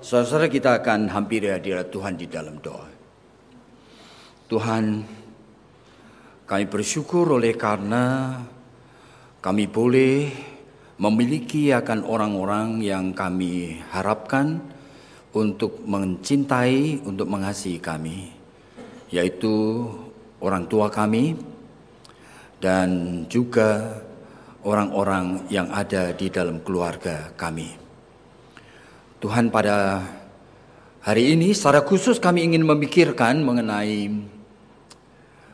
Saudara saudara kita akan hampiri hadirat Tuhan di dalam doa. Tuhan, kami bersyukur oleh karena kami boleh memiliki akan orang-orang yang kami harapkan untuk mencintai, untuk mengasihi kami, yaitu orang tua kami dan juga orang-orang yang ada di dalam keluarga kami. Tuhan pada hari ini secara khusus kami ingin memikirkan mengenai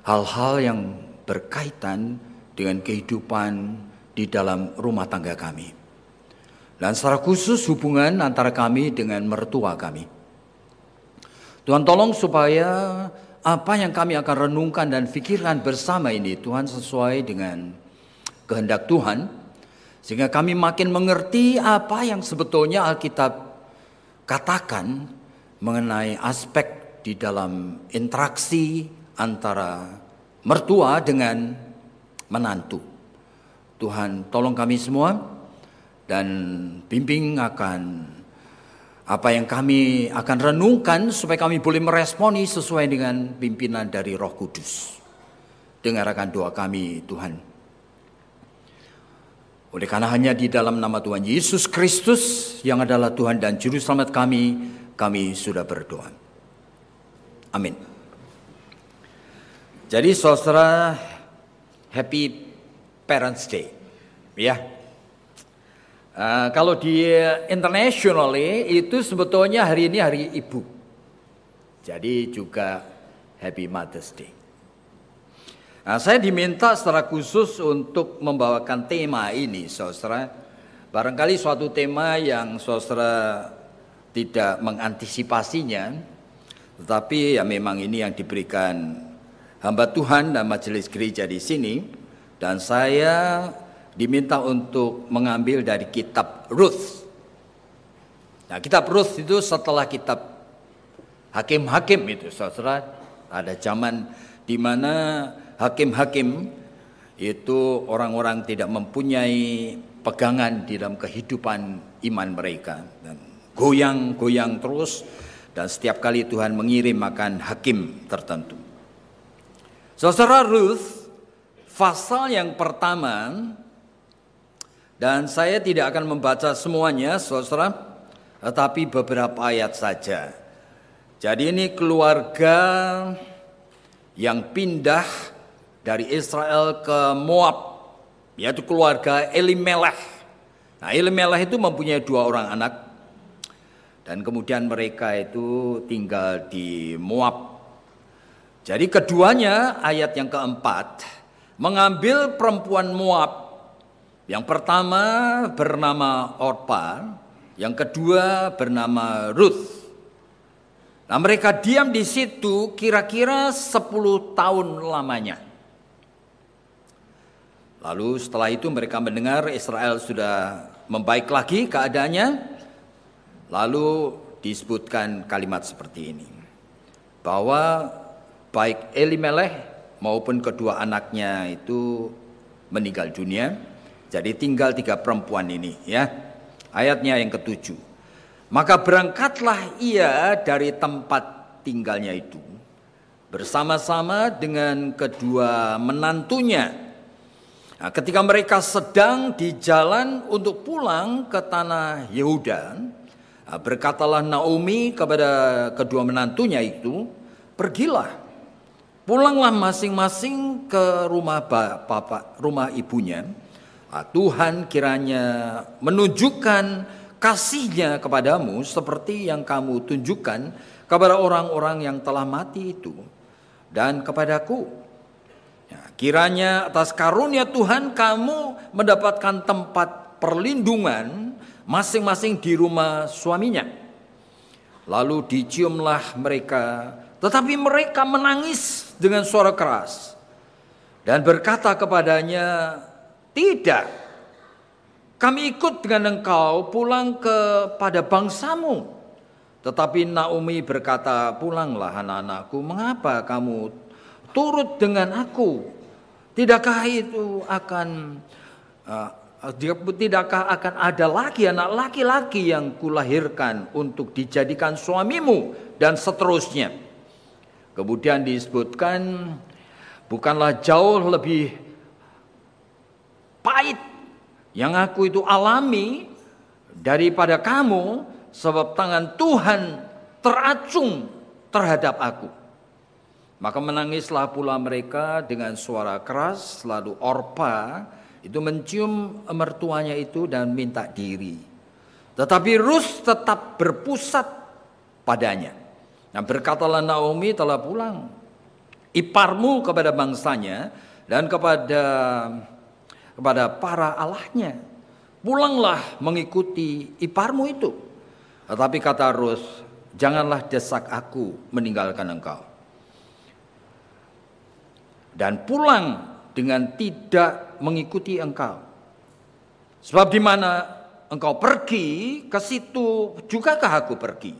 hal-hal yang berkaitan dengan kehidupan di dalam rumah tangga kami. Dan secara khusus hubungan antara kami dengan mertua kami. Tuhan tolong supaya apa yang kami akan renungkan dan pikirkan bersama ini Tuhan sesuai dengan kehendak Tuhan. Sehingga kami makin mengerti apa yang sebetulnya Alkitab katakan mengenai aspek di dalam interaksi antara mertua dengan menantu. Tuhan tolong kami semua dan bimbing akan apa yang kami akan renungkan supaya kami boleh meresponi sesuai dengan pimpinan dari Roh Kudus. Dengarkan doa kami, Tuhan. Oleh karena hanya di dalam nama Tuhan Yesus Kristus yang adalah Tuhan dan Juru Selamat kami, kami sudah berdoa. Amin. Jadi saudara, happy Parents Day. Ya. Uh, kalau di internationally itu sebetulnya hari ini hari ibu. Jadi juga happy Mother's Day. Nah, saya diminta secara khusus untuk membawakan tema ini, saudara. Barangkali suatu tema yang saudara tidak mengantisipasinya, tetapi ya memang ini yang diberikan hamba Tuhan dan majelis gereja di sini. Dan saya diminta untuk mengambil dari kitab Ruth. Nah, kitab Ruth itu setelah kitab Hakim-hakim itu, saudara. Ada zaman di mana hakim-hakim itu orang-orang tidak mempunyai pegangan di dalam kehidupan iman mereka dan goyang-goyang terus dan setiap kali Tuhan mengirim makan hakim tertentu. Saudara Ruth pasal yang pertama dan saya tidak akan membaca semuanya saudara tetapi beberapa ayat saja. Jadi ini keluarga yang pindah dari Israel ke Moab yaitu keluarga Elimelech. Nah, Elimelech itu mempunyai dua orang anak dan kemudian mereka itu tinggal di Moab. Jadi keduanya ayat yang keempat mengambil perempuan Moab yang pertama bernama Orpa, yang kedua bernama Ruth. Nah mereka diam di situ kira-kira 10 tahun lamanya. Lalu setelah itu mereka mendengar Israel sudah membaik lagi keadaannya. Lalu disebutkan kalimat seperti ini. Bahwa baik Elimelech maupun kedua anaknya itu meninggal dunia. Jadi tinggal tiga perempuan ini ya. Ayatnya yang ketujuh. Maka berangkatlah ia dari tempat tinggalnya itu bersama-sama dengan kedua menantunya Nah, ketika mereka sedang di jalan untuk pulang ke tanah Yehuda, nah, berkatalah Naomi kepada kedua menantunya itu, "Pergilah, pulanglah masing-masing ke rumah bapak, rumah ibunya. Nah, Tuhan kiranya menunjukkan kasihnya kepadamu seperti yang kamu tunjukkan kepada orang-orang yang telah mati itu dan kepadaku." Kiranya atas karunia Tuhan kamu mendapatkan tempat perlindungan masing-masing di rumah suaminya. Lalu diciumlah mereka, tetapi mereka menangis dengan suara keras dan berkata kepadanya, "Tidak, kami ikut dengan engkau pulang kepada bangsamu." Tetapi Naomi berkata, "Pulanglah anak-anakku, mengapa kamu turut dengan aku Tidakkah itu akan eh, eh, tidakkah akan ada lagi anak laki-laki yang kulahirkan untuk dijadikan suamimu dan seterusnya. Kemudian disebutkan bukanlah jauh lebih pahit yang aku itu alami daripada kamu sebab tangan Tuhan teracung terhadap aku. Maka menangislah pula mereka dengan suara keras, lalu Orpa itu mencium mertuanya itu dan minta diri. Tetapi Rus tetap berpusat padanya. Nah berkatalah Naomi telah pulang. Iparmu kepada bangsanya dan kepada kepada para allahnya. Pulanglah mengikuti iparmu itu. Tetapi kata Rus, janganlah desak aku meninggalkan engkau dan pulang dengan tidak mengikuti engkau. Sebab di mana engkau pergi, ke situ juga ke aku pergi?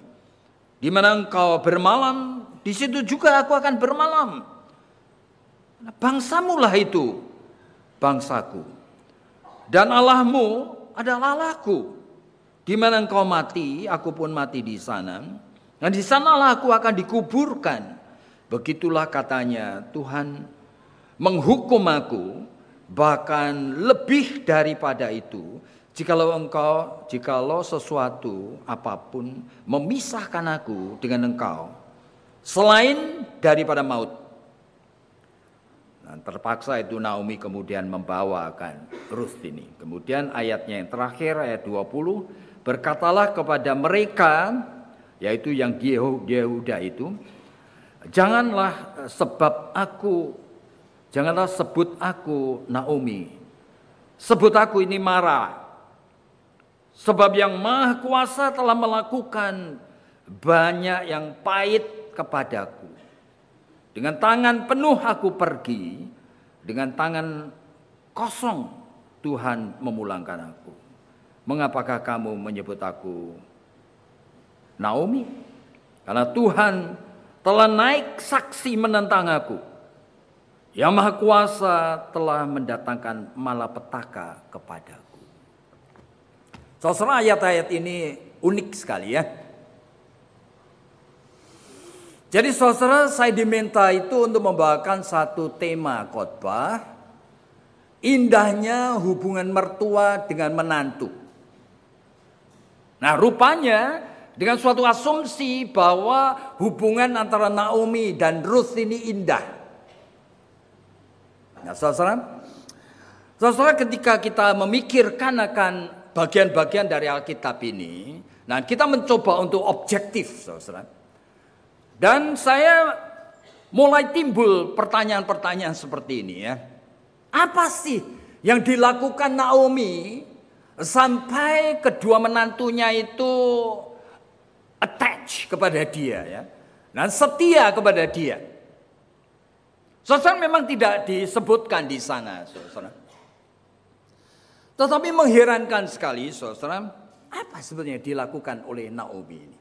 Di mana engkau bermalam, di situ juga aku akan bermalam. Bangsamu lah itu bangsaku. Dan Allahmu adalah Allahku. Di mana engkau mati, aku pun mati di sana. Dan di sanalah aku akan dikuburkan. Begitulah katanya Tuhan menghukum aku bahkan lebih daripada itu jikalau engkau jikalau sesuatu apapun memisahkan aku dengan engkau selain daripada maut nah, terpaksa itu Naomi kemudian membawakan Ruth ini. Kemudian ayatnya yang terakhir ayat 20 berkatalah kepada mereka yaitu yang Yehuda itu janganlah eh, sebab aku Janganlah sebut aku Naomi. Sebut aku ini Mara. Sebab yang maha kuasa telah melakukan banyak yang pahit kepadaku. Dengan tangan penuh aku pergi. Dengan tangan kosong Tuhan memulangkan aku. Mengapakah kamu menyebut aku Naomi? Karena Tuhan telah naik saksi menentang aku. Yang Maha Kuasa telah mendatangkan malapetaka kepadaku. Saudara ayat-ayat ini unik sekali ya. Jadi saudara saya diminta itu untuk membawakan satu tema khotbah. Indahnya hubungan mertua dengan menantu. Nah rupanya dengan suatu asumsi bahwa hubungan antara Naomi dan Ruth ini indah. Nah, saudara, saudara ketika kita memikirkan akan bagian-bagian dari Alkitab ini, nah kita mencoba untuk objektif, saudara. Dan saya mulai timbul pertanyaan-pertanyaan seperti ini ya. Apa sih yang dilakukan Naomi sampai kedua menantunya itu attach kepada dia ya. Dan nah, setia kepada dia. Saudara memang tidak disebutkan di sana, saudara. Tetapi mengherankan sekali, saudara, apa sebenarnya dilakukan oleh Naomi ini?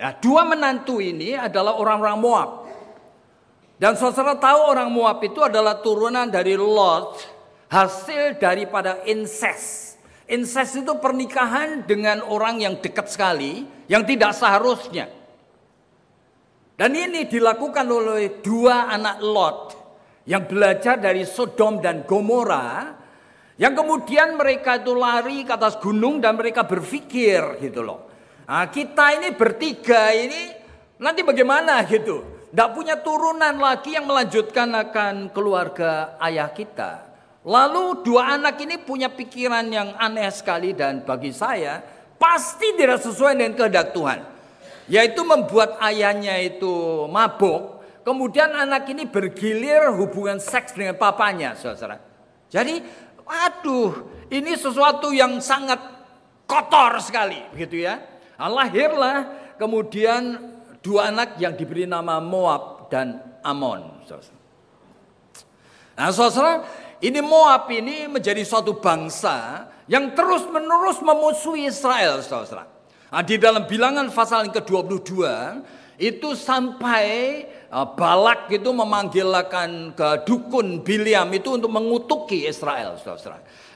Ya, dua menantu ini adalah orang-orang Moab. Dan saudara tahu orang Moab itu adalah turunan dari Lot, hasil daripada incest. Incest itu pernikahan dengan orang yang dekat sekali, yang tidak seharusnya. Dan ini dilakukan oleh dua anak Lot yang belajar dari Sodom dan Gomora yang kemudian mereka itu lari ke atas gunung dan mereka berpikir gitu loh. Nah, kita ini bertiga ini nanti bagaimana gitu. Tidak punya turunan lagi yang melanjutkan akan keluarga ayah kita. Lalu dua anak ini punya pikiran yang aneh sekali dan bagi saya pasti tidak sesuai dengan kehendak Tuhan yaitu membuat ayahnya itu mabuk, kemudian anak ini bergilir hubungan seks dengan papanya, saudara. Jadi, aduh, ini sesuatu yang sangat kotor sekali, begitu ya. Nah, lahirlah kemudian dua anak yang diberi nama Moab dan Amon, Nah, saudara, ini Moab ini menjadi suatu bangsa yang terus-menerus memusuhi Israel, saudara. Nah, di dalam bilangan pasal yang ke-22 itu sampai ah, Balak itu memanggilkan ke dukun Biliam itu untuk mengutuki Israel,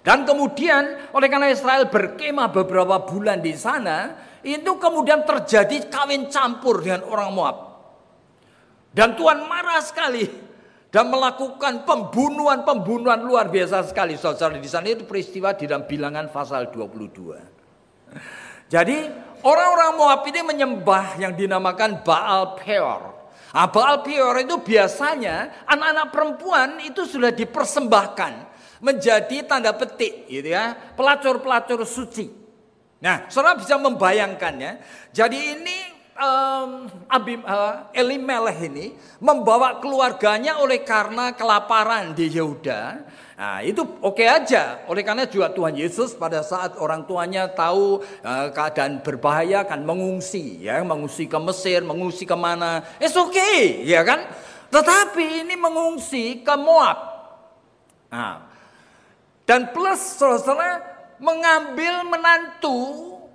Dan kemudian oleh karena Israel berkemah beberapa bulan di sana, itu kemudian terjadi kawin campur dengan orang Moab. Dan Tuhan marah sekali dan melakukan pembunuhan-pembunuhan luar biasa sekali saudara di sana itu peristiwa di dalam bilangan pasal 22. Jadi Orang-orang Moab ini menyembah yang dinamakan Baal Peor. Nah, Baal Peor itu biasanya anak-anak perempuan itu sudah dipersembahkan menjadi tanda petik gitu ya, pelacur-pelacur suci. Nah, saudara bisa membayangkannya. Jadi ini um, Abim, uh, eh, Elimelech ini membawa keluarganya oleh karena kelaparan di Yehuda Nah itu oke okay aja. Oleh karena juga Tuhan Yesus pada saat orang tuanya tahu uh, keadaan berbahaya kan mengungsi ya. Mengungsi ke Mesir, mengungsi ke kemana. It's okay ya kan. Tetapi ini mengungsi ke Moab. Nah, dan plus saudara mengambil menantu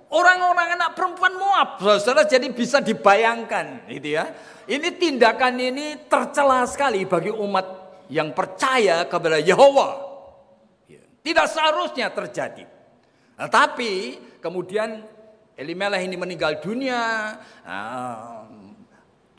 orang-orang anak perempuan Moab. Saudara jadi bisa dibayangkan gitu ya. Ini tindakan ini tercela sekali bagi umat yang percaya kepada Yahwa. Tidak seharusnya terjadi. Tapi kemudian Elimelech ini meninggal dunia, eh,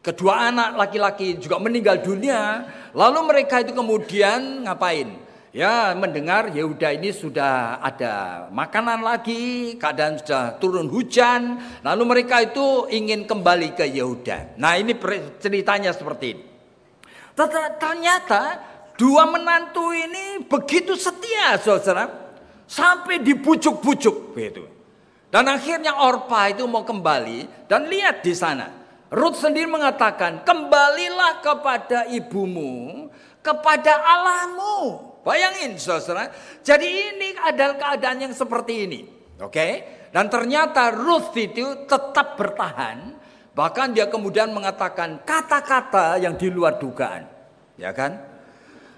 kedua anak laki-laki juga meninggal dunia. Lalu mereka itu kemudian ngapain? Ya mendengar Yehuda ini sudah ada makanan lagi, keadaan sudah turun hujan. Lalu mereka itu ingin kembali ke Yehuda. Nah ini ceritanya seperti ini. Ternyata dua menantu ini begitu setia saudara sampai dibujuk-bujuk begitu. Dan akhirnya Orpa itu mau kembali dan lihat di sana. Ruth sendiri mengatakan, kembalilah kepada ibumu, kepada Allahmu. Bayangin saudara, jadi ini adalah keadaan yang seperti ini. Oke, okay? dan ternyata Ruth itu tetap bertahan Bahkan dia kemudian mengatakan kata-kata yang di luar dugaan. Ya kan?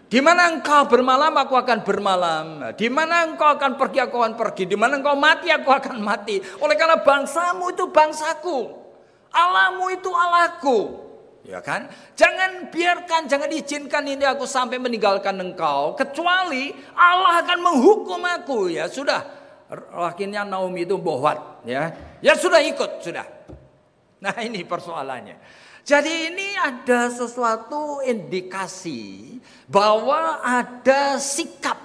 Di mana engkau bermalam, aku akan bermalam. Di mana engkau akan pergi, aku akan pergi. Di mana engkau mati, aku akan mati. Oleh karena bangsamu itu bangsaku. Alamu itu Allahku. Ya kan? Jangan biarkan, jangan izinkan ini aku sampai meninggalkan engkau. Kecuali Allah akan menghukum aku. Ya sudah. Akhirnya Naomi itu bohwat. Ya, ya sudah ikut, sudah. Nah ini persoalannya. Jadi ini ada sesuatu indikasi bahwa ada sikap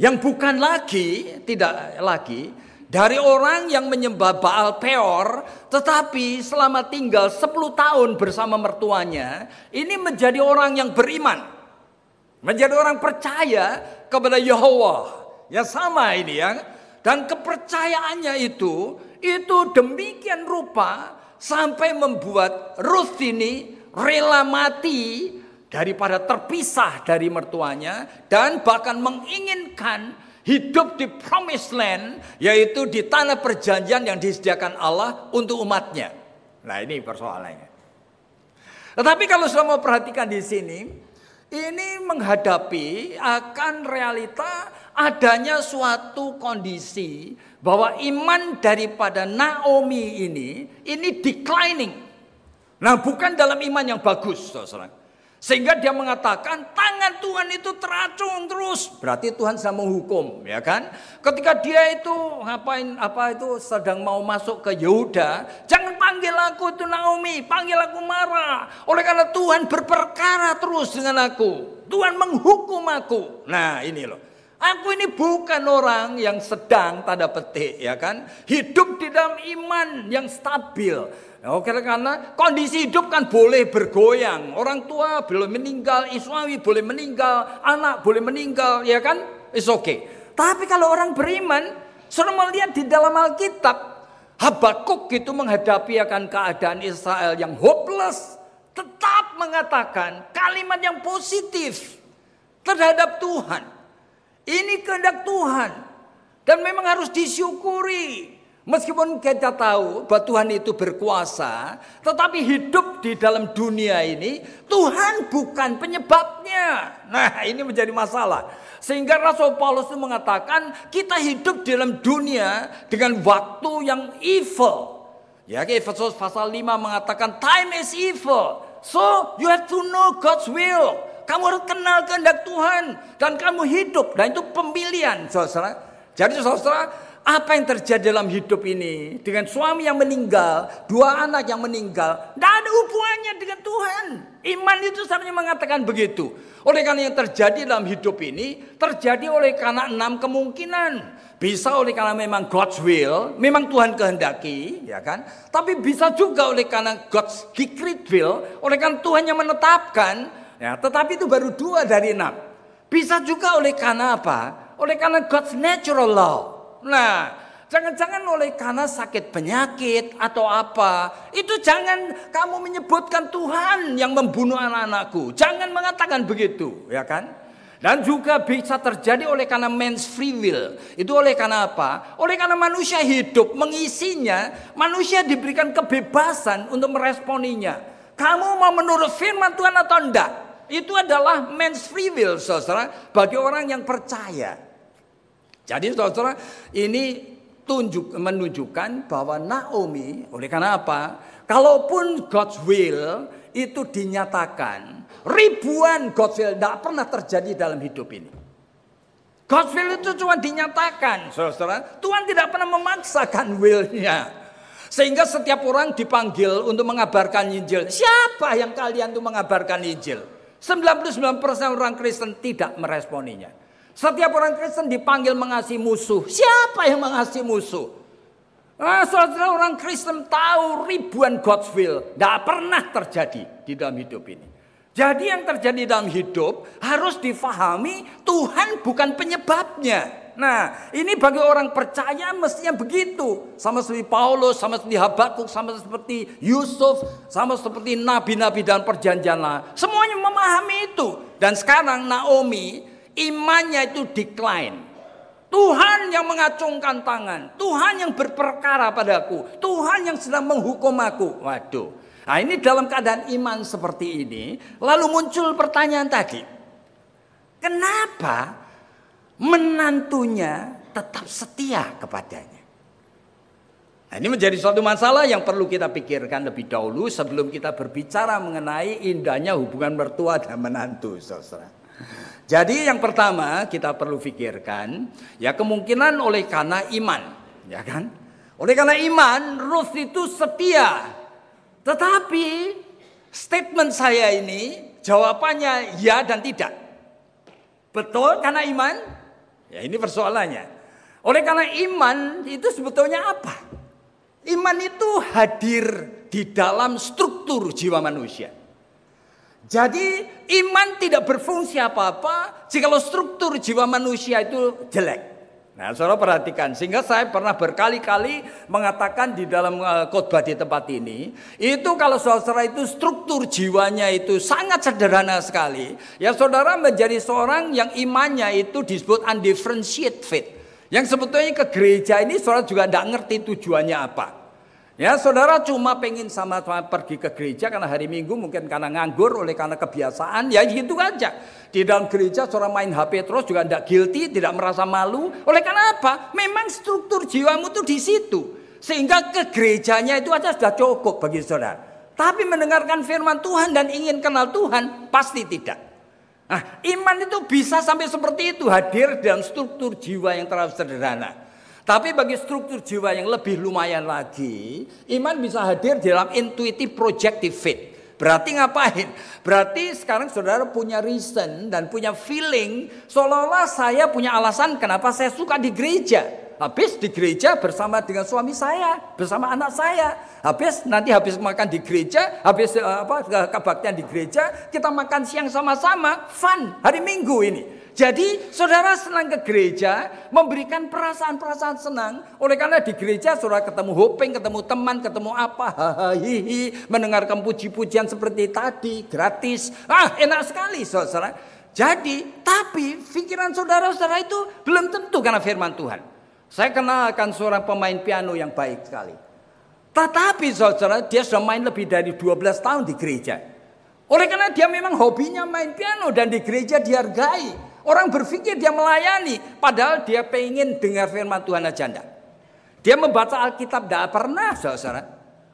yang bukan lagi, tidak lagi dari orang yang menyembah Baal Peor tetapi selama tinggal 10 tahun bersama mertuanya ini menjadi orang yang beriman. Menjadi orang percaya kepada Yahweh. Ya sama ini ya. Dan kepercayaannya itu itu demikian rupa sampai membuat Ruth ini rela mati daripada terpisah dari mertuanya dan bahkan menginginkan hidup di promised land yaitu di tanah perjanjian yang disediakan Allah untuk umatnya. Nah, ini persoalannya. Tetapi kalau sudah mau perhatikan di sini, ini menghadapi akan realita adanya suatu kondisi bahwa iman daripada Naomi ini ini declining. Nah, bukan dalam iman yang bagus, saudara. Sehingga dia mengatakan tangan Tuhan itu teracung terus. Berarti Tuhan sedang menghukum, ya kan? Ketika dia itu ngapain apa itu sedang mau masuk ke Yehuda, jangan panggil aku itu Naomi, panggil aku Mara. Oleh karena Tuhan berperkara terus dengan aku. Tuhan menghukum aku. Nah, ini loh. Aku ini bukan orang yang sedang tanda petik ya kan. Hidup di dalam iman yang stabil. Ya, oke karena kondisi hidup kan boleh bergoyang. Orang tua belum meninggal, suami boleh meninggal, anak boleh meninggal ya kan. It's okay. Tapi kalau orang beriman, sudah melihat di dalam Alkitab Habakuk itu menghadapi akan keadaan Israel yang hopeless tetap mengatakan kalimat yang positif terhadap Tuhan. Ini kehendak Tuhan. Dan memang harus disyukuri. Meskipun kita tahu bahwa Tuhan itu berkuasa, tetapi hidup di dalam dunia ini Tuhan bukan penyebabnya. Nah, ini menjadi masalah. Sehingga Rasul Paulus itu mengatakan kita hidup di dalam dunia dengan waktu yang evil. Ya, Efesus pasal 5 mengatakan time is evil. So you have to know God's will. Kamu harus kenal kehendak Tuhan dan kamu hidup dan itu pemilihan, saudara. Jadi saudara, apa yang terjadi dalam hidup ini dengan suami yang meninggal, dua anak yang meninggal, tidak ada hubungannya dengan Tuhan. Iman itu seharusnya mengatakan begitu. Oleh karena yang terjadi dalam hidup ini terjadi oleh karena enam kemungkinan. Bisa oleh karena memang God's will, memang Tuhan kehendaki, ya kan? Tapi bisa juga oleh karena God's decreed will, oleh karena Tuhan yang menetapkan Ya, tetapi itu baru dua dari enam. Bisa juga oleh karena apa? Oleh karena God's natural law. Nah, jangan-jangan oleh karena sakit penyakit atau apa. Itu jangan kamu menyebutkan Tuhan yang membunuh anak-anakku. Jangan mengatakan begitu, ya kan? Dan juga bisa terjadi oleh karena man's free will. Itu oleh karena apa? Oleh karena manusia hidup mengisinya, manusia diberikan kebebasan untuk meresponinya. Kamu mau menurut firman Tuhan atau enggak? Itu adalah man's free will, saudara, bagi orang yang percaya. Jadi, saudara, ini tunjuk menunjukkan bahwa Naomi, oleh karena apa? Kalaupun God's will itu dinyatakan, ribuan God's will tidak pernah terjadi dalam hidup ini. God's will itu cuma dinyatakan, saudara. Tuhan tidak pernah memaksakan willnya. Sehingga setiap orang dipanggil untuk mengabarkan Injil. Siapa yang kalian tuh mengabarkan Injil? 99% orang Kristen tidak meresponinya. Setiap orang Kristen dipanggil mengasihi musuh. Siapa yang mengasihi musuh? Nah, saudara orang Kristen tahu ribuan God's will. Tidak pernah terjadi di dalam hidup ini. Jadi yang terjadi dalam hidup harus difahami Tuhan bukan penyebabnya. Nah, ini bagi orang percaya mestinya begitu. Sama seperti Paulus, sama seperti Habakuk, sama seperti Yusuf, sama seperti nabi-nabi dan perjanjian lah. Semuanya memahami itu. Dan sekarang Naomi imannya itu decline. Tuhan yang mengacungkan tangan, Tuhan yang berperkara padaku, Tuhan yang sedang menghukum aku. Waduh. Nah, ini dalam keadaan iman seperti ini, lalu muncul pertanyaan tadi. Kenapa menantunya tetap setia kepadanya. Nah, ini menjadi suatu masalah yang perlu kita pikirkan lebih dahulu sebelum kita berbicara mengenai indahnya hubungan mertua dan menantu, saudara. Jadi yang pertama kita perlu pikirkan, ya kemungkinan oleh karena iman, ya kan? Oleh karena iman, Ruth itu setia. Tetapi statement saya ini jawabannya ya dan tidak. Betul karena iman? Ya ini persoalannya. Oleh karena iman itu sebetulnya apa? Iman itu hadir di dalam struktur jiwa manusia. Jadi iman tidak berfungsi apa-apa jikalau struktur jiwa manusia itu jelek. Nah, saudara perhatikan, sehingga saya pernah berkali-kali mengatakan di dalam eh, khotbah di tempat ini, itu kalau saudara itu struktur jiwanya itu sangat sederhana sekali, ya saudara menjadi seorang yang imannya itu disebut undifferentiated faith. Yang sebetulnya ke gereja ini saudara juga tidak ngerti tujuannya apa. Ya, saudara cuma pengen sama-sama pergi ke gereja karena hari Minggu mungkin karena nganggur oleh karena kebiasaan, ya gitu aja. Di dalam gereja saudara main HP terus juga tidak guilty, tidak merasa malu. Oleh karena apa? Memang struktur jiwamu tuh di situ. Sehingga ke gerejanya itu aja sudah cukup bagi saudara. Tapi mendengarkan firman Tuhan dan ingin kenal Tuhan pasti tidak. Nah, iman itu bisa sampai seperti itu hadir dalam struktur jiwa yang terlalu sederhana. Tapi bagi struktur jiwa yang lebih lumayan lagi, iman bisa hadir dalam intuitive projective faith. Berarti ngapain? Berarti sekarang saudara punya reason dan punya feeling seolah-olah saya punya alasan kenapa saya suka di gereja habis di gereja bersama dengan suami saya, bersama anak saya. Habis nanti habis makan di gereja, habis eh, apa kebaktian di gereja, kita makan siang sama-sama, fun hari Minggu ini. Jadi saudara senang ke gereja memberikan perasaan-perasaan senang. Oleh karena di gereja saudara ketemu hoping, ketemu teman, ketemu apa, hihi, mendengarkan puji-pujian seperti tadi, gratis. Ah enak sekali saudara. Jadi, tapi pikiran saudara-saudara itu belum tentu karena firman Tuhan. Saya kenal akan seorang pemain piano yang baik sekali. Tetapi saudara, dia sudah main lebih dari 12 tahun di gereja. Oleh karena dia memang hobinya main piano dan di gereja dihargai. Orang berpikir dia melayani, padahal dia pengen dengar firman Tuhan aja enggak. Dia membaca Alkitab tidak pernah, saudara.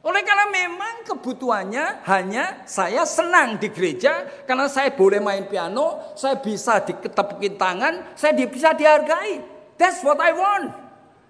Oleh karena memang kebutuhannya hanya saya senang di gereja karena saya boleh main piano, saya bisa diketepukin tangan, saya bisa dihargai. That's what I want.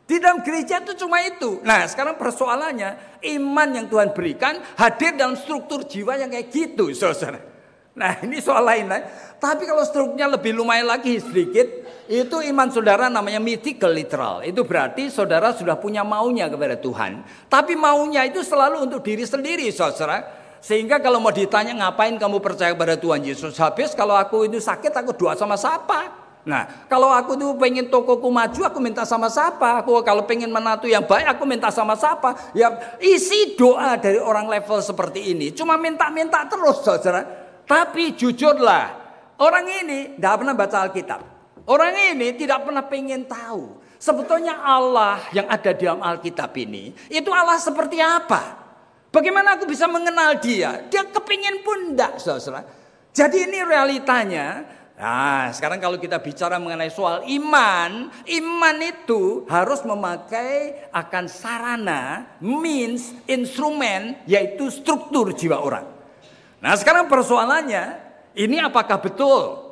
Di dalam gereja itu cuma itu. Nah sekarang persoalannya iman yang Tuhan berikan hadir dalam struktur jiwa yang kayak gitu saudara. Nah ini soal lain lain. Tapi kalau strukturnya lebih lumayan lagi sedikit. Itu iman saudara namanya mythical literal. Itu berarti saudara sudah punya maunya kepada Tuhan. Tapi maunya itu selalu untuk diri sendiri saudara. Sehingga kalau mau ditanya ngapain kamu percaya kepada Tuhan Yesus. Habis kalau aku itu sakit aku doa sama siapa? Nah, kalau aku tuh pengen tokoku maju, aku minta sama siapa? Aku kalau pengen menantu yang baik, aku minta sama siapa? Ya, isi doa dari orang level seperti ini. Cuma minta-minta terus, saudara. Tapi jujurlah, orang ini tidak pernah baca Alkitab. Orang ini tidak pernah pengen tahu. Sebetulnya Allah yang ada di dalam Alkitab ini, itu Allah seperti apa? Bagaimana aku bisa mengenal dia? Dia kepingin pun enggak, saudara. Jadi ini realitanya, Nah, sekarang kalau kita bicara mengenai soal iman, iman itu harus memakai akan sarana, means, instrumen, yaitu struktur jiwa orang. Nah, sekarang persoalannya, ini apakah betul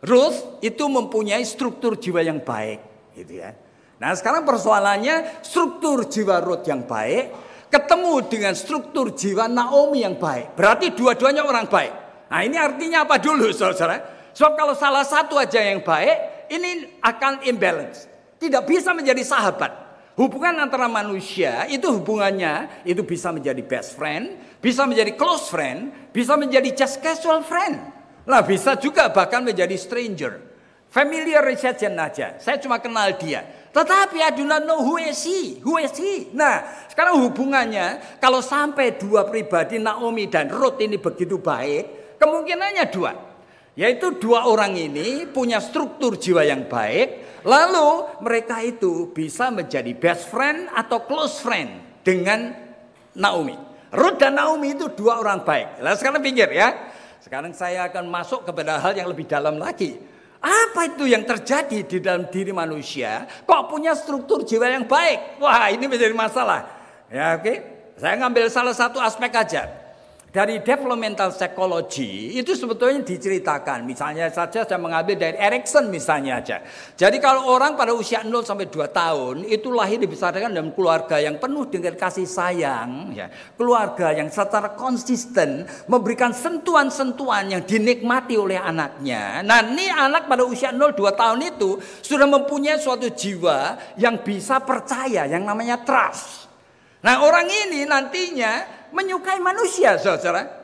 Ruth itu mempunyai struktur jiwa yang baik, gitu ya. Nah, sekarang persoalannya struktur jiwa Ruth yang baik ketemu dengan struktur jiwa Naomi yang baik. Berarti dua-duanya orang baik. Nah, ini artinya apa dulu, Saudara? Sebab kalau salah satu aja yang baik, ini akan imbalance. Tidak bisa menjadi sahabat. Hubungan antara manusia itu hubungannya itu bisa menjadi best friend, bisa menjadi close friend, bisa menjadi just casual friend. Nah bisa juga bahkan menjadi stranger. Familiar relation aja. Saya cuma kenal dia. Tetapi I do not know who is he, who is he. Nah, sekarang hubungannya kalau sampai dua pribadi Naomi dan Ruth ini begitu baik, kemungkinannya dua. Yaitu dua orang ini punya struktur jiwa yang baik, lalu mereka itu bisa menjadi best friend atau close friend dengan Naomi. Ruth dan Naomi itu dua orang baik. Lalu sekarang pikir ya, sekarang saya akan masuk kepada hal yang lebih dalam lagi. Apa itu yang terjadi di dalam diri manusia? Kok punya struktur jiwa yang baik? Wah, ini menjadi masalah. Ya, oke. Okay. Saya ngambil salah satu aspek aja dari developmental psychology itu sebetulnya diceritakan. Misalnya saja saya mengambil dari Erikson misalnya aja. Jadi kalau orang pada usia 0 sampai 2 tahun itu lahir dibesarkan dalam keluarga yang penuh dengan kasih sayang, ya. Keluarga yang secara konsisten memberikan sentuhan-sentuhan yang dinikmati oleh anaknya. Nah, ini anak pada usia 0 2 tahun itu sudah mempunyai suatu jiwa yang bisa percaya yang namanya trust. Nah, orang ini nantinya menyukai manusia, saudara.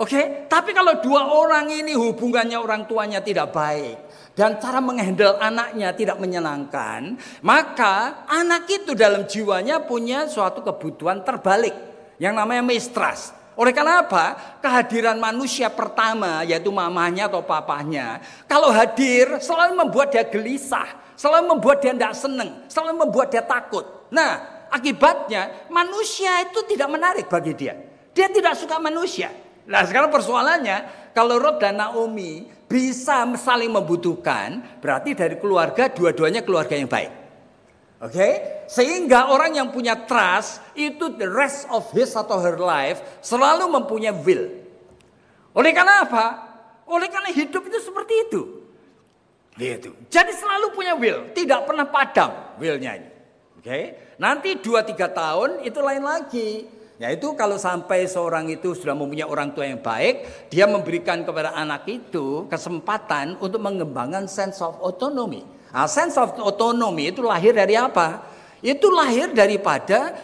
Oke, okay? tapi kalau dua orang ini hubungannya orang tuanya tidak baik dan cara menghandle anaknya tidak menyenangkan, maka anak itu dalam jiwanya punya suatu kebutuhan terbalik yang namanya mistrust. Oleh karena apa? Kehadiran manusia pertama yaitu mamanya atau papahnya. Kalau hadir selalu membuat dia gelisah, selalu membuat dia tidak senang, selalu membuat dia takut. Nah, Akibatnya manusia itu tidak menarik bagi dia. Dia tidak suka manusia. Nah sekarang persoalannya kalau Rob dan Naomi bisa saling membutuhkan berarti dari keluarga dua-duanya keluarga yang baik. Oke, okay? sehingga orang yang punya trust itu the rest of his atau her life selalu mempunyai will. Oleh karena apa? Oleh karena hidup itu seperti itu. Gitu. Jadi selalu punya will, tidak pernah padam willnya. Oke. Nanti 2 tiga tahun itu lain lagi. Yaitu kalau sampai seorang itu sudah mempunyai orang tua yang baik, dia memberikan kepada anak itu kesempatan untuk mengembangkan sense of autonomy. Nah, sense of autonomy itu lahir dari apa? Itu lahir daripada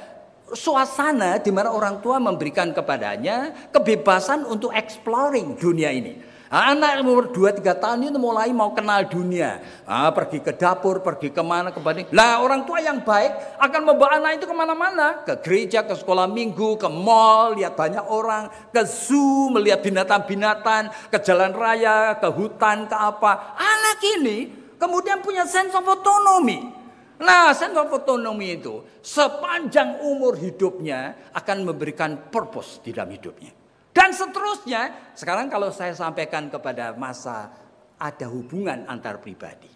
suasana di mana orang tua memberikan kepadanya kebebasan untuk exploring dunia ini. Anak umur 2-3 tahun itu mulai mau kenal dunia. Ah, pergi ke dapur, pergi kemana, kemana. Nah orang tua yang baik akan membawa anak itu kemana-mana. Ke gereja, ke sekolah minggu, ke mall, lihat banyak orang. Ke zoo, melihat binatang-binatang. Ke jalan raya, ke hutan, ke apa. Anak ini kemudian punya sense of autonomy. Nah, sense of autonomy itu sepanjang umur hidupnya akan memberikan purpose di dalam hidupnya. Dan seterusnya, sekarang kalau saya sampaikan kepada masa ada hubungan antar pribadi.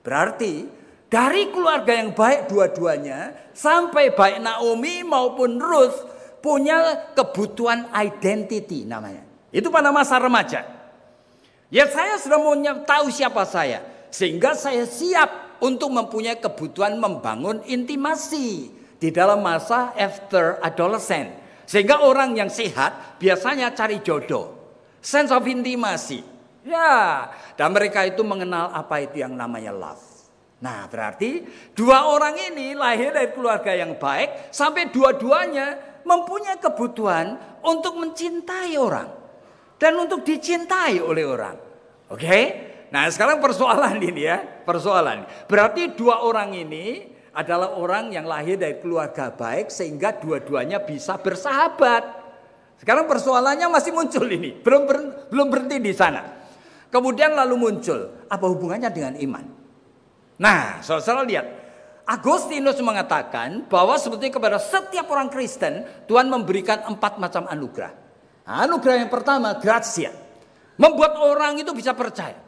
Berarti dari keluarga yang baik dua-duanya sampai baik Naomi maupun Ruth punya kebutuhan identity namanya. Itu pada masa remaja. Ya saya sudah mau tahu siapa saya. Sehingga saya siap untuk mempunyai kebutuhan membangun intimasi. Di dalam masa after adolescent. Sehingga orang yang sehat biasanya cari jodoh. Sense of intimacy Ya, dan mereka itu mengenal apa itu yang namanya love. Nah, berarti dua orang ini lahir dari keluarga yang baik sampai dua-duanya mempunyai kebutuhan untuk mencintai orang dan untuk dicintai oleh orang. Oke? Okay? Nah, sekarang persoalan ini ya, persoalan. Berarti dua orang ini adalah orang yang lahir dari keluarga baik sehingga dua-duanya bisa bersahabat. Sekarang persoalannya masih muncul ini, belum ber, belum berhenti di sana. Kemudian lalu muncul apa hubungannya dengan iman? Nah, saudara lihat, Agustinus mengatakan bahwa sebetulnya kepada setiap orang Kristen Tuhan memberikan empat macam anugerah. Anugerah yang pertama, gratia. Membuat orang itu bisa percaya.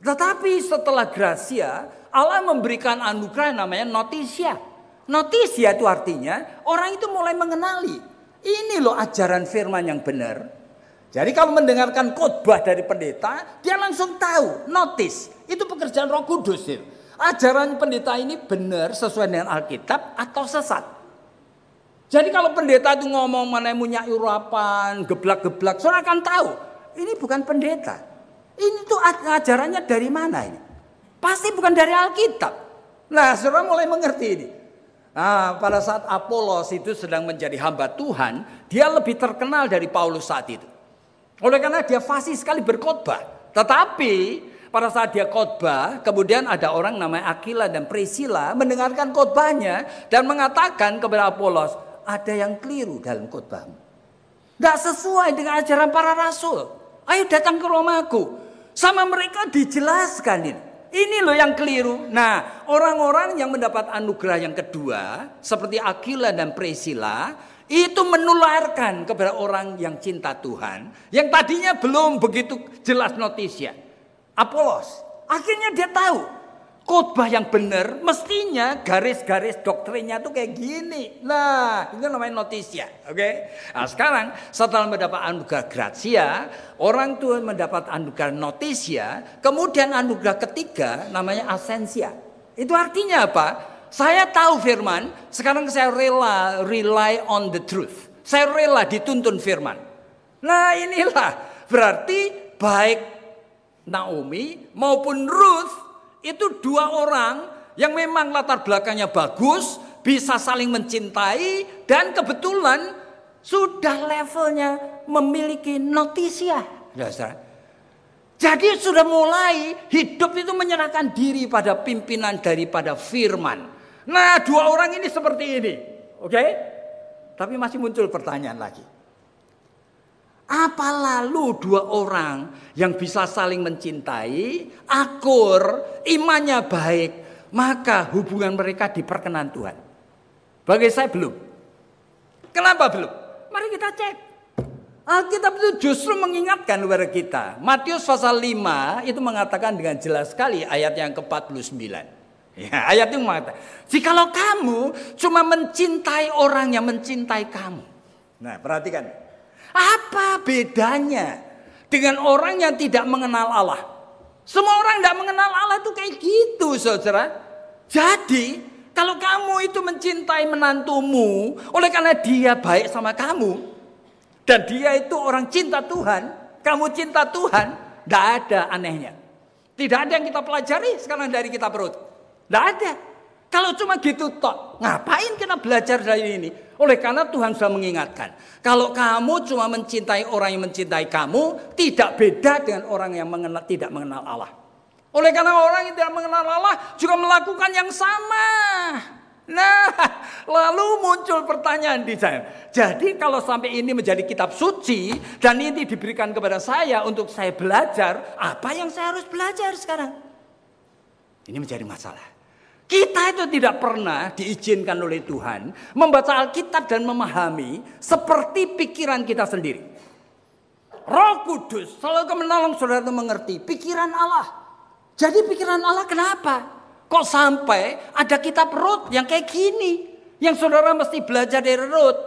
Tetapi setelah gracia, Allah memberikan anugerah yang namanya notisia. Notisia itu artinya orang itu mulai mengenali. Ini loh ajaran firman yang benar. Jadi kalau mendengarkan khotbah dari pendeta, dia langsung tahu, notis Itu pekerjaan roh kudus Ya. Ajaran pendeta ini benar sesuai dengan Alkitab atau sesat. Jadi kalau pendeta itu ngomong mengenai punya urapan, geblak-geblak, saudara akan tahu. Ini bukan pendeta. Ini tuh ajarannya dari mana ini? Pasti bukan dari Alkitab. Nah, saudara mulai mengerti ini. Nah, pada saat Apolos itu sedang menjadi hamba Tuhan, dia lebih terkenal dari Paulus saat itu. Oleh karena dia fasih sekali berkhotbah. Tetapi pada saat dia khotbah, kemudian ada orang namanya Akila dan Priscilla mendengarkan khotbahnya dan mengatakan kepada Apolos, ada yang keliru dalam khotbahmu. Tidak sesuai dengan ajaran para rasul. Ayo datang ke rumahku. Sama mereka dijelaskan ini. Ini loh yang keliru. Nah, orang-orang yang mendapat anugerah yang kedua, seperti Akila dan Priscilla, itu menularkan kepada orang yang cinta Tuhan, yang tadinya belum begitu jelas notisnya. Apolos, akhirnya dia tahu khotbah yang benar mestinya garis-garis doktrinnya tuh kayak gini. Nah, itu namanya notisia, oke? Okay? Nah, sekarang setelah mendapat anugerah gratia, orang tua mendapat anugerah notisia, kemudian anugerah ketiga namanya asensia. Itu artinya apa? Saya tahu firman, sekarang saya rela rely on the truth. Saya rela dituntun firman. Nah, inilah berarti baik Naomi maupun Ruth itu dua orang yang memang latar belakangnya bagus, bisa saling mencintai, dan kebetulan sudah levelnya memiliki notisia. Ya, Jadi sudah mulai hidup itu menyerahkan diri pada pimpinan daripada firman. Nah dua orang ini seperti ini. Oke? Okay? Tapi masih muncul pertanyaan lagi. Apa lalu dua orang yang bisa saling mencintai, akur, imannya baik, maka hubungan mereka diperkenan Tuhan. Bagi saya belum. Kenapa belum? Mari kita cek. Alkitab itu justru mengingatkan kepada kita. Matius pasal 5 itu mengatakan dengan jelas sekali ayat yang ke-49. Ya, ayat itu mengatakan, jikalau kamu cuma mencintai orang yang mencintai kamu. Nah, perhatikan. Apa bedanya dengan orang yang tidak mengenal Allah? Semua orang tidak mengenal Allah itu kayak gitu, saudara. Jadi, kalau kamu itu mencintai menantumu, oleh karena dia baik sama kamu, dan dia itu orang cinta Tuhan, kamu cinta Tuhan, tidak ada anehnya. Tidak ada yang kita pelajari sekarang dari kita perut. Tidak ada. Kalau cuma gitu tok, ngapain kita belajar dari ini? Oleh karena Tuhan sudah mengingatkan, kalau kamu cuma mencintai orang yang mencintai kamu, tidak beda dengan orang yang mengenal, tidak mengenal Allah. Oleh karena orang yang tidak mengenal Allah juga melakukan yang sama. Nah, lalu muncul pertanyaan di saya. Jadi kalau sampai ini menjadi kitab suci dan ini diberikan kepada saya untuk saya belajar, apa yang saya harus belajar sekarang? Ini menjadi masalah. Kita itu tidak pernah diizinkan oleh Tuhan membaca Alkitab dan memahami seperti pikiran kita sendiri. Roh Kudus selalu menolong saudara itu mengerti pikiran Allah. Jadi pikiran Allah kenapa? Kok sampai ada kitab Rut yang kayak gini? Yang saudara mesti belajar dari Rut.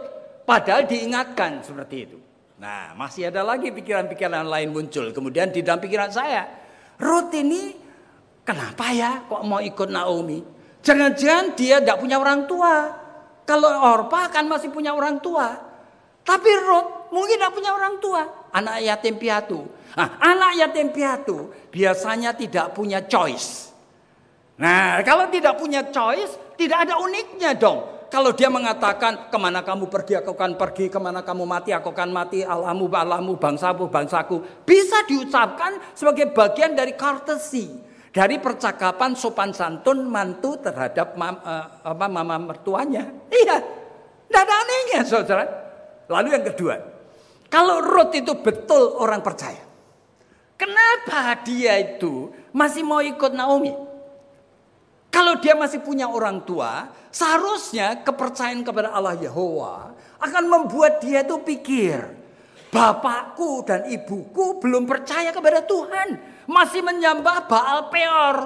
Padahal diingatkan seperti itu. Nah masih ada lagi pikiran-pikiran lain muncul. Kemudian di dalam pikiran saya. Rut ini kenapa ya kok mau ikut Naomi? Jangan-jangan dia tidak punya orang tua. Kalau Orpa kan masih punya orang tua. Tapi Ruth mungkin tidak punya orang tua. Anak yatim piatu. Nah, anak yatim piatu biasanya tidak punya choice. Nah, kalau tidak punya choice, tidak ada uniknya dong. Kalau dia mengatakan kemana kamu pergi aku akan pergi, kemana kamu mati aku akan mati, alamu alamu bangsamu bangsaku, bisa diucapkan sebagai bagian dari kartesi dari percakapan sopan santun mantu terhadap mama, eh, apa, mama mertuanya. Iya, tidak ada anehnya saudara. Lalu yang kedua, kalau Ruth itu betul orang percaya. Kenapa dia itu masih mau ikut Naomi? Kalau dia masih punya orang tua, seharusnya kepercayaan kepada Allah Yahwa akan membuat dia itu pikir, bapakku dan ibuku belum percaya kepada Tuhan masih menyembah Baal Peor.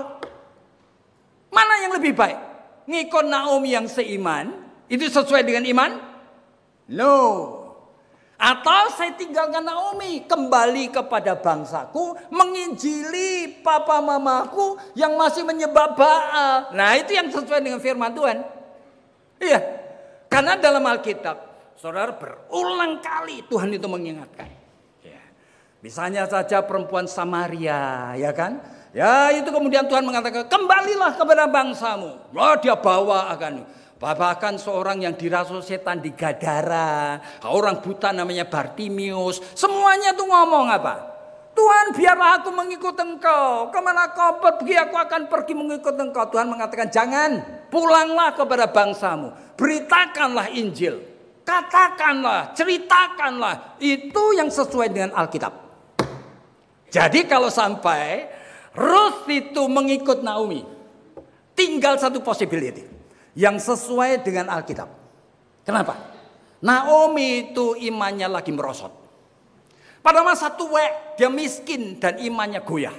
Mana yang lebih baik? ngikon Naomi yang seiman, itu sesuai dengan iman? No. Atau saya tinggalkan Naomi, kembali kepada bangsaku, menginjili papa mamaku yang masih menyembah Baal. Nah, itu yang sesuai dengan firman Tuhan. Iya. Karena dalam Alkitab, saudara berulang kali Tuhan itu mengingatkan. Misalnya saja perempuan Samaria, ya kan? Ya itu kemudian Tuhan mengatakan kembalilah kepada bangsamu. Wah dia bawa akan Bahkan seorang yang dirasuk setan di Gadara, orang buta namanya Bartimius, semuanya tuh ngomong apa? Tuhan biarlah aku mengikut engkau. Kemana kau pergi aku akan pergi mengikut engkau. Tuhan mengatakan jangan pulanglah kepada bangsamu. Beritakanlah Injil. Katakanlah, ceritakanlah. Itu yang sesuai dengan Alkitab. Jadi kalau sampai Ruth itu mengikut Naomi, tinggal satu possibility yang sesuai dengan Alkitab. Kenapa? Naomi itu imannya lagi merosot. Pada masa tua dia miskin dan imannya goyah.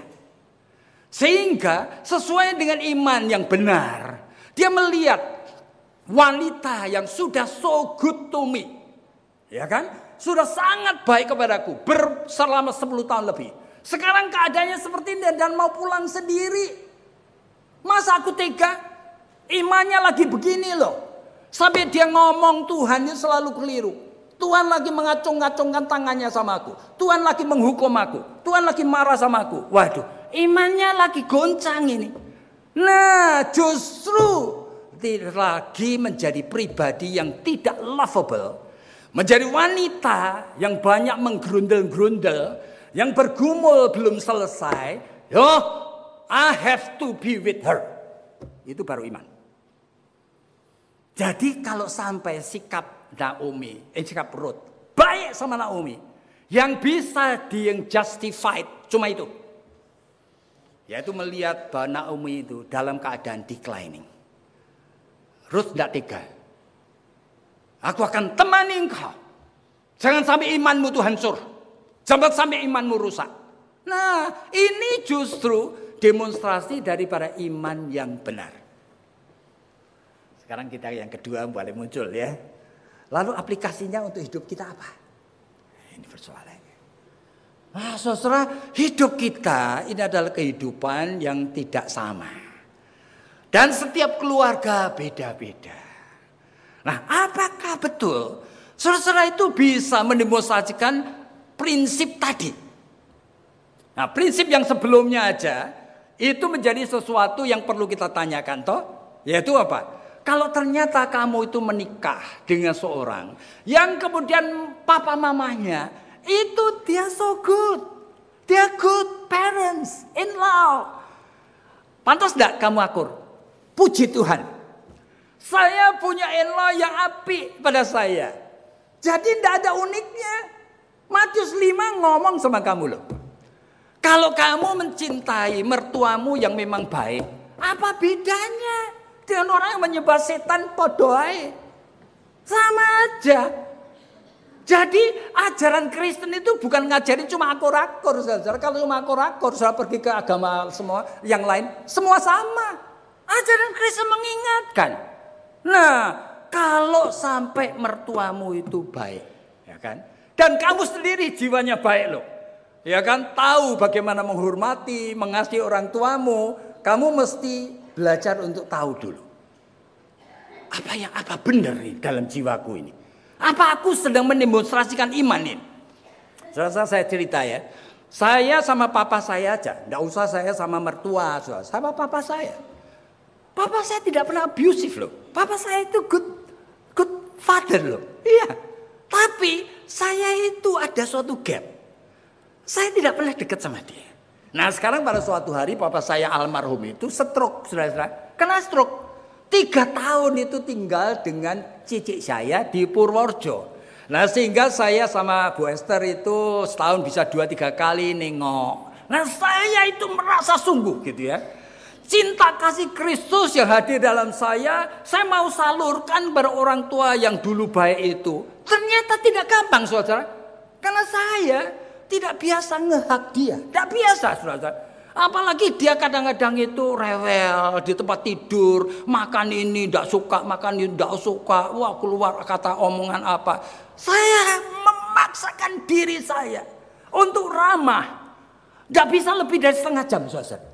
Sehingga sesuai dengan iman yang benar, dia melihat wanita yang sudah so good to me. Ya kan? Sudah sangat baik kepadaku selama 10 tahun lebih. Sekarang keadaannya seperti ini dan mau pulang sendiri. Masa aku tega? Imannya lagi begini loh. Sampai dia ngomong Tuhannya selalu keliru. Tuhan lagi mengacung-acungkan tangannya sama aku. Tuhan lagi menghukum aku. Tuhan lagi marah sama aku. Waduh, imannya lagi goncang ini. Nah, justru lagi menjadi pribadi yang tidak lovable. Menjadi wanita yang banyak menggerundel-gerundel yang bergumul belum selesai, yo, I have to be with her. Itu baru iman. Jadi kalau sampai sikap Naomi, eh, sikap Ruth, baik sama Naomi, yang bisa di yang justified cuma itu. Yaitu melihat bahwa Naomi itu dalam keadaan declining. Ruth tidak tega. Aku akan temani engkau. Jangan sampai imanmu itu hancur. Jangan sampai imanmu rusak. Nah, ini justru demonstrasi dari para iman yang benar. Sekarang kita yang kedua boleh muncul ya. Lalu aplikasinya untuk hidup kita apa? Ini persoalannya. Nah, saudara, hidup kita ini adalah kehidupan yang tidak sama. Dan setiap keluarga beda-beda. Nah, apakah betul saudara itu bisa mendemonstrasikan prinsip tadi. Nah, prinsip yang sebelumnya aja itu menjadi sesuatu yang perlu kita tanyakan toh, yaitu apa? Kalau ternyata kamu itu menikah dengan seorang yang kemudian papa mamanya itu dia so good. Dia good parents in law. Pantas tidak kamu akur? Puji Tuhan. Saya punya in law yang api pada saya. Jadi tidak ada uniknya. Matius 5 ngomong sama kamu loh. Kalau kamu mencintai mertuamu yang memang baik, apa bedanya dengan orang yang menyembah setan podoai? Sama aja. Jadi ajaran Kristen itu bukan ngajarin cuma akur-akur, Kalau cuma akur-akur, saudara pergi ke agama semua yang lain, semua sama. Ajaran Kristen mengingatkan. Nah, kalau sampai mertuamu itu baik, ya kan? Dan kamu sendiri jiwanya baik loh. Ya kan? Tahu bagaimana menghormati, mengasihi orang tuamu. Kamu mesti belajar untuk tahu dulu. Apa yang apa benar nih dalam jiwaku ini? Apa aku sedang mendemonstrasikan iman ini? Selesai saya cerita ya. Saya sama papa saya aja. Nggak usah saya sama mertua. Sama papa saya. Papa saya tidak pernah abusive loh. Papa saya itu good, good father loh. Iya. Tapi saya itu ada suatu gap. Saya tidak pernah dekat sama dia. Nah sekarang pada suatu hari papa saya almarhum itu stroke, saudara-saudara. Kena stroke. Tiga tahun itu tinggal dengan cicik saya di Purworejo. Nah sehingga saya sama Bu Esther itu setahun bisa dua tiga kali nengok. Nah saya itu merasa sungguh gitu ya. Cinta kasih Kristus yang hadir dalam saya, saya mau salurkan pada orang tua yang dulu baik itu. Ternyata tidak gampang, saudara. Karena saya tidak biasa ngehak dia. Tidak biasa, saudara. Apalagi dia kadang-kadang itu rewel di tempat tidur, makan ini tidak suka, makan ini tidak suka. Wah keluar kata omongan apa. Saya memaksakan diri saya untuk ramah. Tidak bisa lebih dari setengah jam, saudara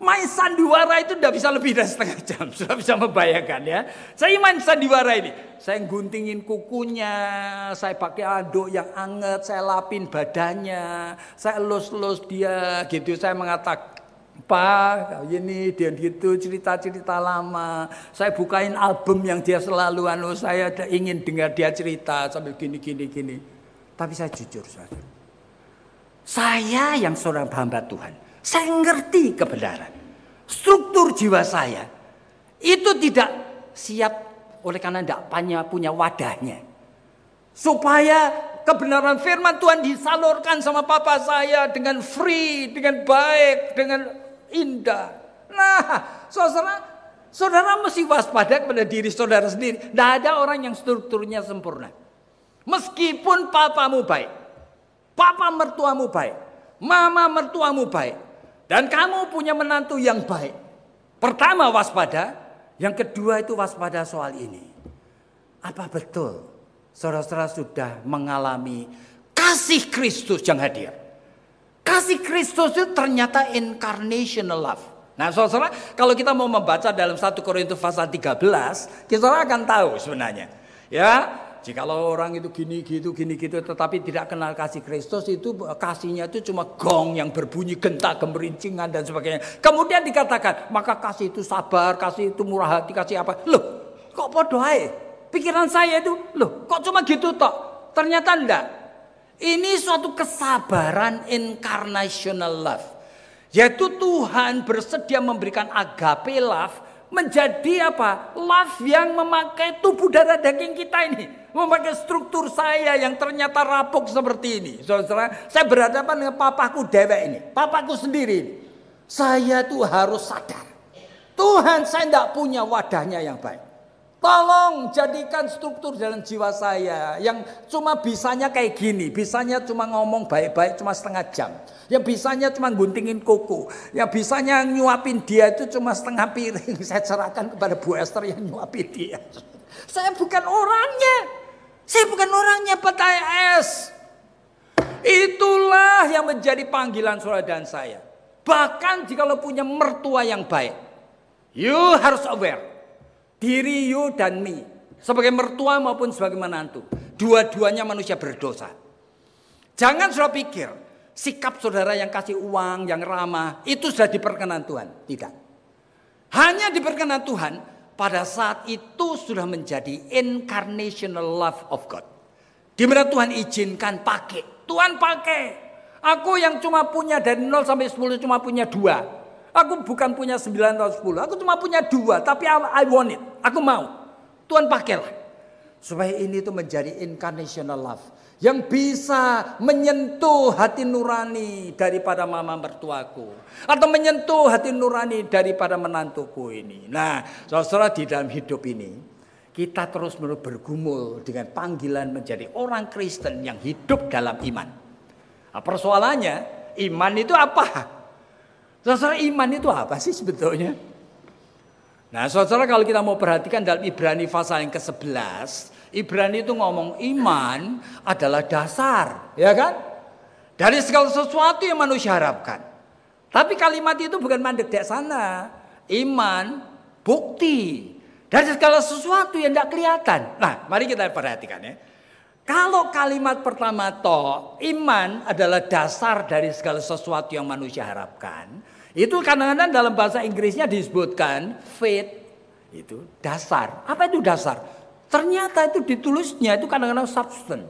main sandiwara itu tidak bisa lebih dari setengah jam. Sudah bisa membayangkan ya. Saya main sandiwara ini. Saya guntingin kukunya, saya pakai aduk yang anget, saya lapin badannya, saya elus-elus dia gitu. Saya mengatakan, Pak, ini dan gitu cerita-cerita lama. Saya bukain album yang dia selalu anu saya ingin dengar dia cerita sambil gini gini gini. Tapi saya jujur saja. Saya yang seorang hamba Tuhan saya ngerti kebenaran. Struktur jiwa saya itu tidak siap oleh karena tidak punya wadahnya. Supaya kebenaran firman Tuhan disalurkan sama papa saya dengan free, dengan baik, dengan indah. Nah, saudara, saudara mesti waspada kepada diri saudara sendiri. Tidak ada orang yang strukturnya sempurna. Meskipun papamu baik, papa mertuamu baik, mama mertuamu baik, dan kamu punya menantu yang baik. Pertama waspada, yang kedua itu waspada soal ini. Apa betul saudara-saudara sudah mengalami kasih Kristus yang hadir? Kasih Kristus itu ternyata incarnational love. Nah saudara, saudara kalau kita mau membaca dalam 1 Korintus pasal 13, kita akan tahu sebenarnya. Ya, Jikalau orang itu gini gitu gini gitu tetapi tidak kenal kasih Kristus itu kasihnya itu cuma gong yang berbunyi genta gemerincingan dan sebagainya. Kemudian dikatakan maka kasih itu sabar, kasih itu murah hati, kasih apa? Loh, kok bodoh ae? Pikiran saya itu, loh, kok cuma gitu tok? Ternyata enggak. Ini suatu kesabaran incarnational love. Yaitu Tuhan bersedia memberikan agape love menjadi apa? Love yang memakai tubuh darah daging kita ini. Memakai struktur saya yang ternyata rapuh seperti ini. Saudara, saya berhadapan dengan papaku dewa ini. Papaku sendiri ini. Saya tuh harus sadar. Tuhan saya tidak punya wadahnya yang baik. Tolong jadikan struktur dalam jiwa saya yang cuma bisanya kayak gini, bisanya cuma ngomong baik-baik cuma setengah jam, yang bisanya cuma guntingin kuku, yang bisanya nyuapin dia itu cuma setengah piring. Saya cerahkan kepada Bu Esther yang nyuapin dia. Saya bukan orangnya, saya bukan orangnya PTS. Itulah yang menjadi panggilan saudara dan saya. Bahkan jika lo punya mertua yang baik, you harus aware Diri you dan me. Sebagai mertua maupun sebagai menantu. Dua-duanya manusia berdosa. Jangan sudah pikir sikap saudara yang kasih uang, yang ramah, itu sudah diperkenan Tuhan. Tidak. Hanya diperkenan Tuhan pada saat itu sudah menjadi incarnational love of God. Di mana Tuhan izinkan pakai. Tuhan pakai. Aku yang cuma punya dari 0 sampai 10 cuma punya dua. Aku bukan punya 9 atau 10. Aku cuma punya dua. Tapi I, want it. Aku mau. Tuhan pakailah. Supaya ini itu menjadi incarnational love. Yang bisa menyentuh hati nurani daripada mama mertuaku. Atau menyentuh hati nurani daripada menantuku ini. Nah, saudara di dalam hidup ini. Kita terus menerus bergumul dengan panggilan menjadi orang Kristen yang hidup dalam iman. Nah, persoalannya, iman itu apa? Saudara iman itu apa sih sebetulnya? Nah saudara kalau kita mau perhatikan dalam Ibrani pasal yang ke-11. Ibrani itu ngomong iman adalah dasar. Ya kan? Dari segala sesuatu yang manusia harapkan. Tapi kalimat itu bukan mandek di sana. Iman bukti. Dari segala sesuatu yang tidak kelihatan. Nah mari kita perhatikan ya. Kalau kalimat pertama to, iman adalah dasar dari segala sesuatu yang manusia harapkan. Itu kadang-kadang dalam bahasa Inggrisnya disebutkan faith itu dasar. Apa itu dasar? Ternyata itu ditulisnya itu kadang-kadang substance.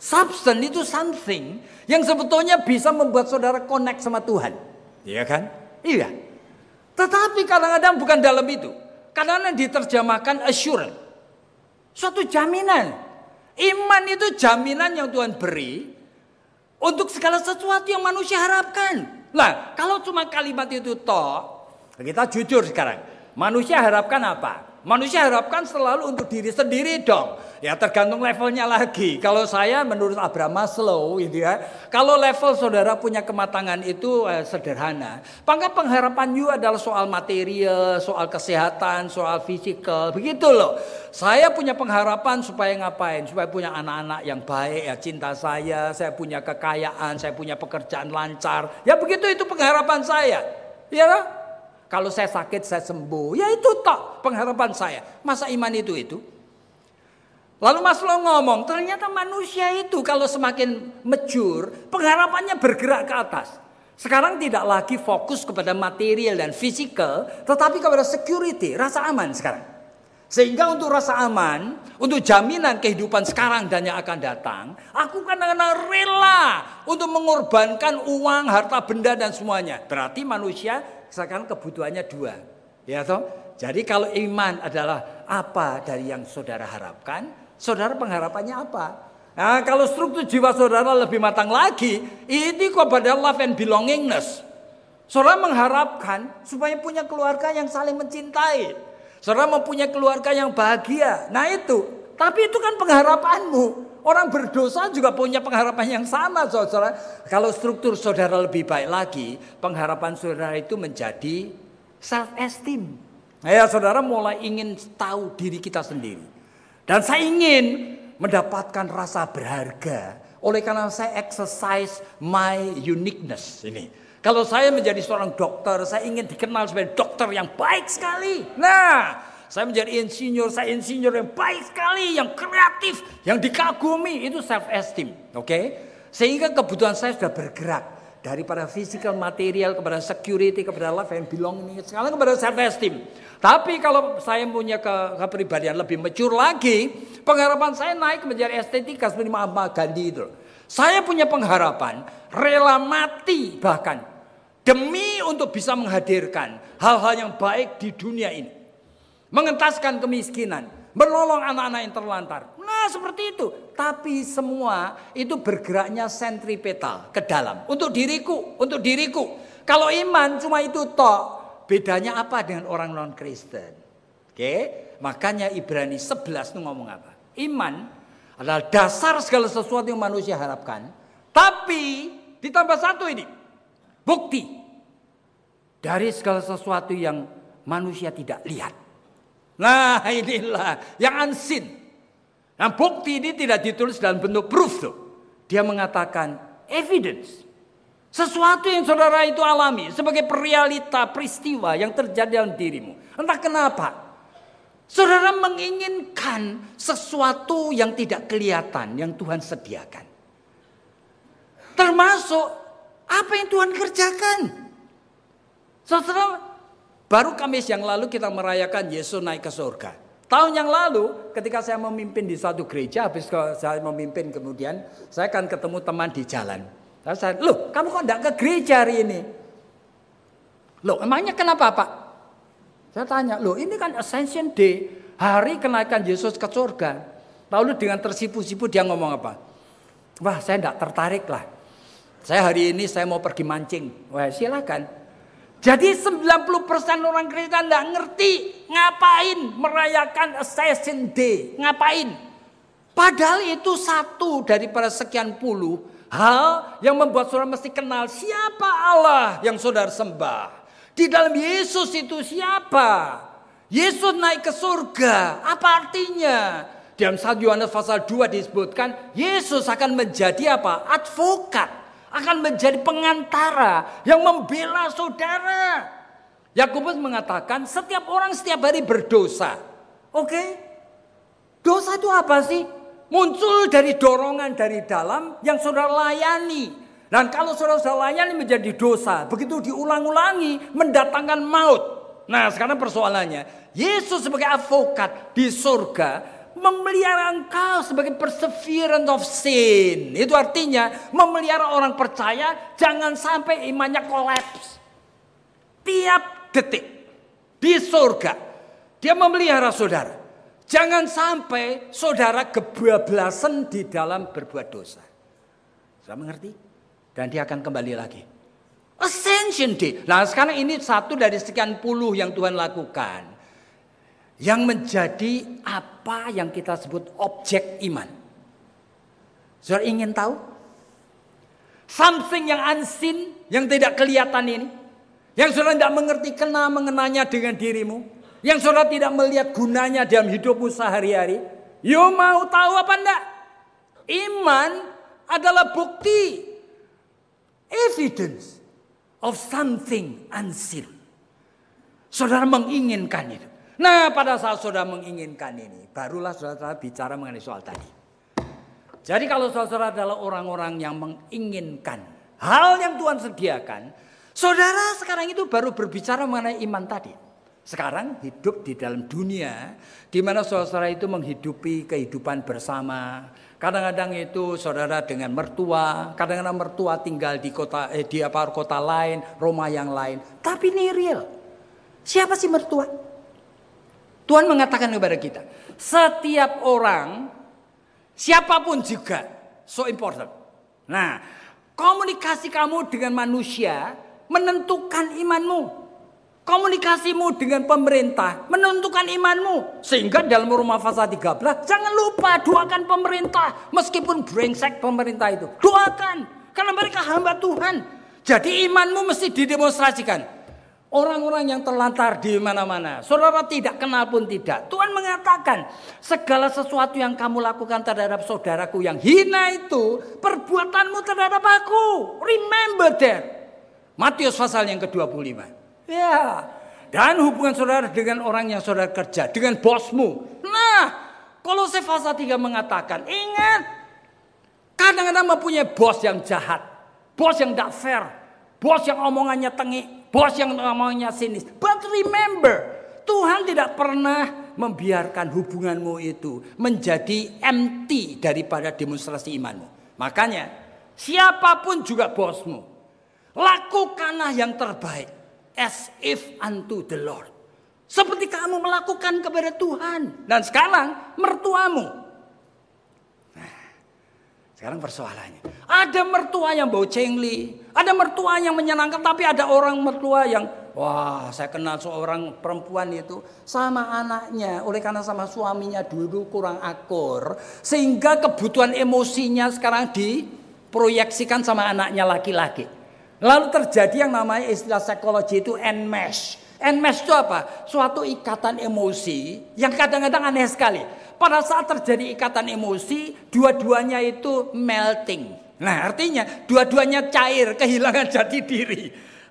Substance itu something yang sebetulnya bisa membuat saudara connect sama Tuhan. Iya kan? Iya. Tetapi kadang-kadang bukan dalam itu. Kadang-kadang diterjemahkan assurance. Suatu jaminan. Iman itu jaminan yang Tuhan beri untuk segala sesuatu yang manusia harapkan. Lah, kalau cuma kalimat itu toh, kita jujur sekarang. Manusia harapkan apa? Manusia harapkan selalu untuk diri sendiri dong. Ya tergantung levelnya lagi. Kalau saya menurut Abraham Maslow gitu ya, kalau level saudara punya kematangan itu eh, sederhana. Pangkat pengharapan you adalah soal material, soal kesehatan, soal fisikal, begitu loh. Saya punya pengharapan supaya ngapain? Supaya punya anak-anak yang baik ya, cinta saya, saya punya kekayaan, saya punya pekerjaan lancar. Ya begitu itu pengharapan saya. Ya, kalau saya sakit saya sembuh. Ya itu tak pengharapan saya. Masa iman itu itu? Lalu Maslow ngomong, ternyata manusia itu kalau semakin mejur, pengharapannya bergerak ke atas. Sekarang tidak lagi fokus kepada material dan fisikal, tetapi kepada security, rasa aman sekarang. Sehingga untuk rasa aman, untuk jaminan kehidupan sekarang dan yang akan datang, aku kadang-kadang rela untuk mengorbankan uang, harta benda dan semuanya. Berarti manusia sekarang kebutuhannya dua. Ya toh? Jadi kalau iman adalah apa dari yang saudara harapkan, saudara pengharapannya apa? Nah, kalau struktur jiwa saudara lebih matang lagi, ini kepada love and belongingness. Saudara mengharapkan supaya punya keluarga yang saling mencintai. Saudara mempunyai keluarga yang bahagia. Nah itu tapi itu kan pengharapanmu. Orang berdosa juga punya pengharapan yang sama, saudara. Kalau struktur saudara lebih baik lagi, pengharapan saudara itu menjadi self esteem. Ya, saudara mulai ingin tahu diri kita sendiri. Dan saya ingin mendapatkan rasa berharga. Oleh karena saya exercise my uniqueness ini. Kalau saya menjadi seorang dokter, saya ingin dikenal sebagai dokter yang baik sekali. Nah, saya menjadi insinyur, saya insinyur yang baik sekali, yang kreatif, yang dikagumi. Itu self esteem, oke? Okay? Sehingga kebutuhan saya sudah bergerak daripada physical material kepada security kepada yang and belonging sekarang kepada self esteem. Tapi kalau saya punya ke, kepribadian lebih mature lagi, pengharapan saya naik menjadi estetika seperti Mahatma Gandhi itu. Saya punya pengharapan rela mati bahkan demi untuk bisa menghadirkan hal-hal yang baik di dunia ini mengentaskan kemiskinan, menolong anak-anak yang terlantar. Nah, seperti itu. Tapi semua itu bergeraknya sentripetal ke dalam. Untuk diriku, untuk diriku. Kalau iman cuma itu tok. Bedanya apa dengan orang non-Kristen? Oke, makanya Ibrani 11 itu ngomong apa? Iman adalah dasar segala sesuatu yang manusia harapkan. Tapi ditambah satu ini, bukti dari segala sesuatu yang manusia tidak lihat. Nah inilah yang ansin. Nah bukti ini tidak ditulis dalam bentuk proof tuh. Dia mengatakan evidence. Sesuatu yang saudara itu alami sebagai realita peristiwa yang terjadi dalam dirimu. Entah kenapa. Saudara menginginkan sesuatu yang tidak kelihatan yang Tuhan sediakan. Termasuk apa yang Tuhan kerjakan. Saudara Baru Kamis yang lalu kita merayakan Yesus naik ke surga. Tahun yang lalu ketika saya memimpin di satu gereja, habis saya memimpin kemudian saya akan ketemu teman di jalan. Lalu saya, loh kamu kok enggak ke gereja hari ini? Loh emangnya kenapa Pak? Saya tanya, loh ini kan Ascension Day, hari kenaikan Yesus ke surga. Lalu dengan tersipu-sipu dia ngomong apa? Wah saya enggak tertarik lah. Saya hari ini saya mau pergi mancing. Wah silakan. Jadi 90% orang Kristen tidak ngerti ngapain merayakan Assassin Day. Ngapain? Padahal itu satu dari para sekian puluh hal yang membuat saudara mesti kenal siapa Allah yang saudara sembah. Di dalam Yesus itu siapa? Yesus naik ke surga. Apa artinya? Dalam 1 Yohanes pasal 2 disebutkan Yesus akan menjadi apa? Advokat akan menjadi pengantara yang membela saudara. Yakobus mengatakan setiap orang setiap hari berdosa. Oke? Dosa itu apa sih? Muncul dari dorongan dari dalam yang saudara layani. Dan kalau saudara-saudara layani menjadi dosa, begitu diulang-ulangi mendatangkan maut. Nah sekarang persoalannya, Yesus sebagai avokat di surga memelihara engkau sebagai perseverance of sin. Itu artinya memelihara orang percaya jangan sampai imannya kolaps. Tiap detik di surga dia memelihara saudara. Jangan sampai saudara kebablasan di dalam berbuat dosa. Sudah mengerti? Dan dia akan kembali lagi. Ascension Day. Nah sekarang ini satu dari sekian puluh yang Tuhan lakukan yang menjadi apa yang kita sebut objek iman. Saudara ingin tahu? Something yang unseen, yang tidak kelihatan ini. Yang saudara tidak mengerti kena mengenanya dengan dirimu. Yang saudara tidak melihat gunanya dalam hidupmu sehari-hari. Yo mau tahu apa enggak? Iman adalah bukti. Evidence of something unseen. Saudara menginginkan itu. Nah pada saat saudara menginginkan ini, barulah saudara bicara mengenai soal tadi. Jadi kalau saudara adalah orang-orang yang menginginkan hal yang Tuhan sediakan, saudara sekarang itu baru berbicara mengenai iman tadi. Sekarang hidup di dalam dunia di mana saudara itu menghidupi kehidupan bersama. Kadang-kadang itu saudara dengan mertua, kadang-kadang mertua tinggal di kota eh, di apa kota lain, rumah yang lain. Tapi ini real. Siapa sih mertua? Tuhan mengatakan kepada kita, setiap orang, siapapun juga, so important. Nah, komunikasi kamu dengan manusia menentukan imanmu. Komunikasimu dengan pemerintah menentukan imanmu. Sehingga dalam rumah fasa 13, jangan lupa doakan pemerintah. Meskipun brengsek pemerintah itu. Doakan. Karena mereka hamba Tuhan. Jadi imanmu mesti didemonstrasikan. Orang-orang yang terlantar di mana-mana. Saudara tidak kenal pun tidak. Tuhan mengatakan segala sesuatu yang kamu lakukan terhadap saudaraku yang hina itu perbuatanmu terhadap aku. Remember that. Matius pasal yang ke-25. Ya. Dan hubungan saudara dengan orang yang saudara kerja. Dengan bosmu. Nah. saya pasal 3 mengatakan. Ingat. Kadang-kadang mempunyai bos yang jahat. Bos yang tidak fair. Bos yang omongannya tengik bos yang namanya sinis. But remember, Tuhan tidak pernah membiarkan hubunganmu itu menjadi empty daripada demonstrasi imanmu. Makanya, siapapun juga bosmu, lakukanlah yang terbaik as if unto the Lord. Seperti kamu melakukan kepada Tuhan. Dan sekarang mertuamu sekarang persoalannya, ada mertua yang bau cengli, ada mertua yang menyenangkan, tapi ada orang mertua yang wah saya kenal seorang perempuan itu sama anaknya, oleh karena sama suaminya dulu kurang akur, sehingga kebutuhan emosinya sekarang diproyeksikan sama anaknya laki-laki. Lalu terjadi yang namanya istilah psikologi itu enmesh. Enmesh itu apa? Suatu ikatan emosi yang kadang-kadang aneh sekali pada saat terjadi ikatan emosi, dua-duanya itu melting. Nah artinya dua-duanya cair, kehilangan jati diri.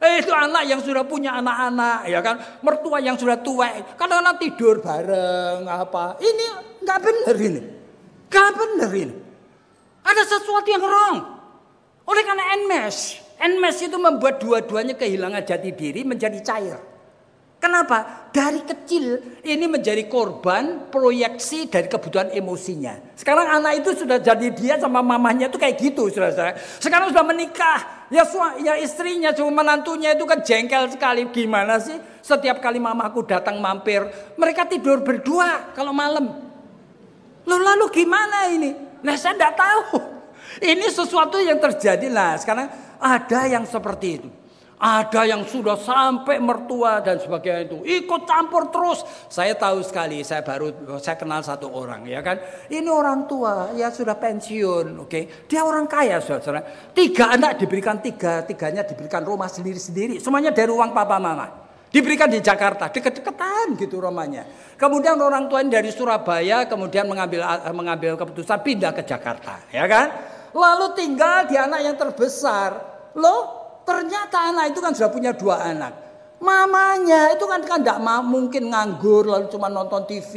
Eh, itu anak yang sudah punya anak-anak, ya kan? Mertua yang sudah tua, kadang-kadang tidur bareng, apa? Ini nggak benar ini, nggak benar ini. Ada sesuatu yang wrong. Oleh karena enmesh, enmesh itu membuat dua-duanya kehilangan jati diri menjadi cair. Kenapa? Dari kecil ini menjadi korban proyeksi dari kebutuhan emosinya. Sekarang anak itu sudah jadi dia sama mamahnya itu kayak gitu, saudara. Sekarang sudah menikah, ya istri ya istrinya cuma menantunya itu kan jengkel sekali. Gimana sih? Setiap kali mamaku datang mampir, mereka tidur berdua kalau malam. Lalu, lalu gimana ini? Nah saya tidak tahu. Ini sesuatu yang terjadi lah. Sekarang ada yang seperti itu. Ada yang sudah sampai mertua dan sebagainya itu. Ikut campur terus. Saya tahu sekali, saya baru saya kenal satu orang ya kan. Ini orang tua, ya sudah pensiun, oke. Okay? Dia orang kaya saudara. Tiga anak diberikan tiga, tiganya diberikan rumah sendiri-sendiri. Semuanya dari uang papa mama diberikan di Jakarta deket-deketan gitu rumahnya. kemudian orang tuanya dari Surabaya kemudian mengambil mengambil keputusan pindah ke Jakarta ya kan lalu tinggal di anak yang terbesar loh Ternyata anak itu kan sudah punya dua anak. Mamanya itu kan kan tidak mungkin nganggur lalu cuma nonton TV,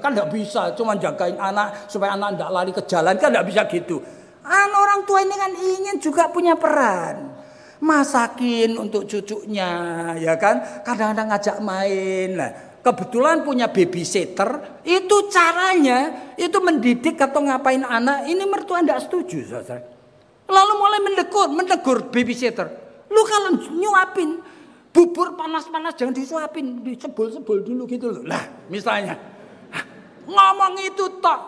kan tidak bisa, cuma jagain anak supaya anak tidak lari ke jalan kan tidak bisa gitu. An orang tua ini kan ingin juga punya peran masakin untuk cucunya ya kan kadang-kadang ngajak main nah, kebetulan punya babysitter itu caranya itu mendidik atau ngapain anak ini mertua tidak setuju lalu mulai mendekut, mendekur babysitter Lu kalau nyuapin bubur panas-panas jangan disuapin, disebul-sebul dulu gitu loh. Lah, misalnya ngomong itu toh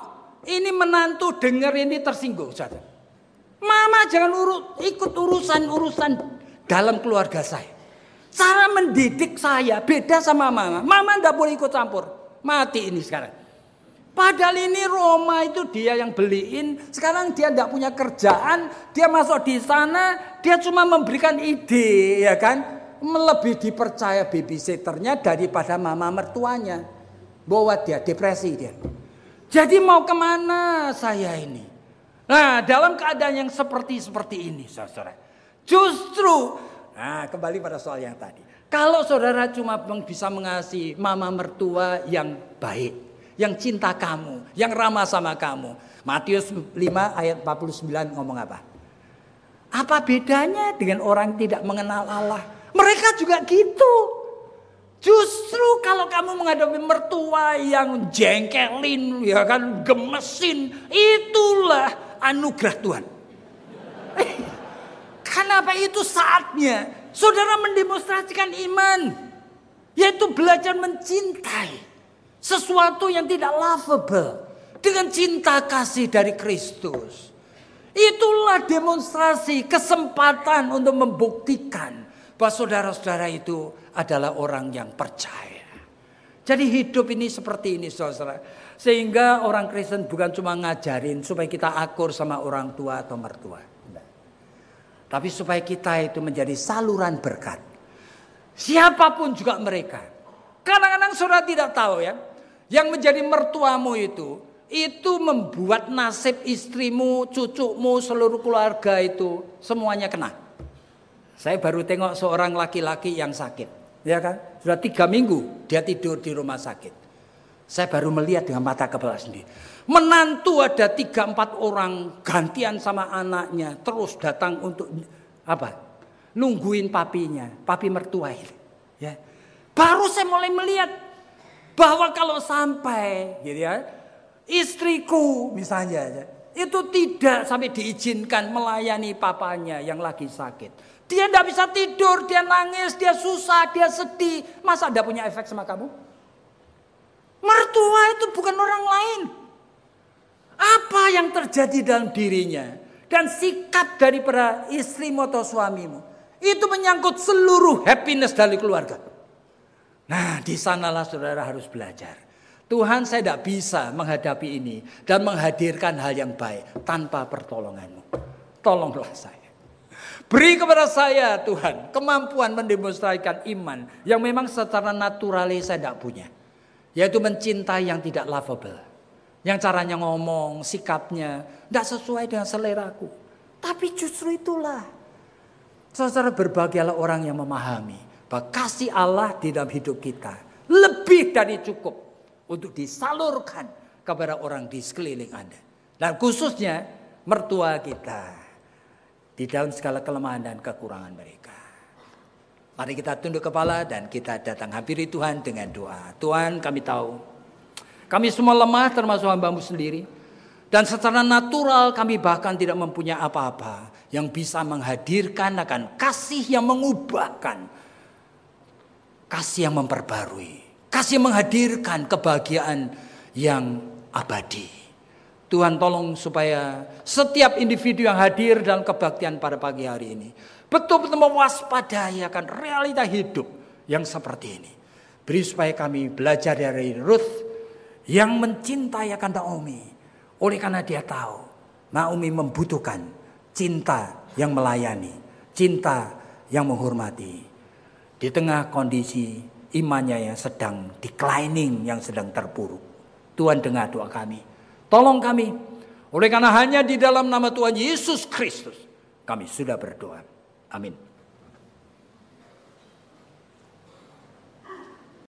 ini menantu dengar ini tersinggung saja. Mama jangan urut, ikut urusan-urusan dalam keluarga saya. Cara mendidik saya beda sama mama. Mama ndak boleh ikut campur. Mati ini sekarang. Padahal ini Roma itu dia yang beliin. Sekarang dia tidak punya kerjaan. Dia masuk di sana dia cuma memberikan ide, ya kan? Lebih dipercaya babysitternya daripada mama mertuanya. Bahwa dia depresi dia. Jadi mau kemana saya ini? Nah, dalam keadaan yang seperti seperti ini, saudara. Justru, nah kembali pada soal yang tadi. Kalau saudara cuma bisa mengasihi mama mertua yang baik, yang cinta kamu, yang ramah sama kamu. Matius 5 ayat 49 ngomong apa? Apa bedanya dengan orang tidak mengenal Allah? Mereka juga gitu. Justru kalau kamu menghadapi mertua yang jengkelin, ya kan, gemesin, itulah anugerah Tuhan. Kenapa itu saatnya saudara mendemonstrasikan iman, yaitu belajar mencintai sesuatu yang tidak lovable dengan cinta kasih dari Kristus. Itulah demonstrasi kesempatan untuk membuktikan bahwa saudara-saudara itu adalah orang yang percaya. Jadi hidup ini seperti ini saudara. Sehingga orang Kristen bukan cuma ngajarin supaya kita akur sama orang tua atau mertua. Tapi supaya kita itu menjadi saluran berkat. Siapapun juga mereka. Kadang-kadang saudara tidak tahu ya. Yang menjadi mertuamu itu itu membuat nasib istrimu, cucumu, seluruh keluarga itu semuanya kena. Saya baru tengok seorang laki-laki yang sakit, ya kan? Sudah tiga minggu dia tidur di rumah sakit. Saya baru melihat dengan mata kepala sendiri. Menantu ada tiga empat orang gantian sama anaknya terus datang untuk apa? Nungguin papinya, papi mertua ini. Ya. Baru saya mulai melihat bahwa kalau sampai gitu ya, istriku misalnya itu tidak sampai diizinkan melayani papanya yang lagi sakit. Dia tidak bisa tidur, dia nangis, dia susah, dia sedih. Masa Anda punya efek sama kamu? Mertua itu bukan orang lain. Apa yang terjadi dalam dirinya dan sikap dari para istrimu atau suamimu itu menyangkut seluruh happiness dari keluarga. Nah, di sanalah saudara harus belajar. Tuhan saya tidak bisa menghadapi ini dan menghadirkan hal yang baik tanpa pertolonganmu. Tolonglah saya. Beri kepada saya Tuhan kemampuan mendemonstrasikan iman yang memang secara naturalis saya tidak punya. Yaitu mencintai yang tidak lovable. Yang caranya ngomong, sikapnya tidak sesuai dengan seleraku. Tapi justru itulah. Secara berbahagialah orang yang memahami bahwa kasih Allah di dalam hidup kita lebih dari cukup untuk disalurkan kepada orang di sekeliling Anda. Dan khususnya mertua kita di dalam segala kelemahan dan kekurangan mereka. Mari kita tunduk kepala dan kita datang hampiri Tuhan dengan doa. Tuhan kami tahu, kami semua lemah termasuk hambamu sendiri. Dan secara natural kami bahkan tidak mempunyai apa-apa yang bisa menghadirkan akan kasih yang mengubahkan. Kasih yang memperbarui. Kasih menghadirkan kebahagiaan yang abadi. Tuhan tolong supaya setiap individu yang hadir dalam kebaktian pada pagi hari ini betul-betul mewaspadai akan realita hidup yang seperti ini. Beri supaya kami belajar dari Ruth yang mencintai akan Naomi. Oleh karena dia tahu Naomi membutuhkan cinta yang melayani, cinta yang menghormati. Di tengah kondisi imannya yang sedang declining, yang sedang terpuruk. Tuhan dengar doa kami. Tolong kami. Oleh karena hanya di dalam nama Tuhan Yesus Kristus kami sudah berdoa. Amin.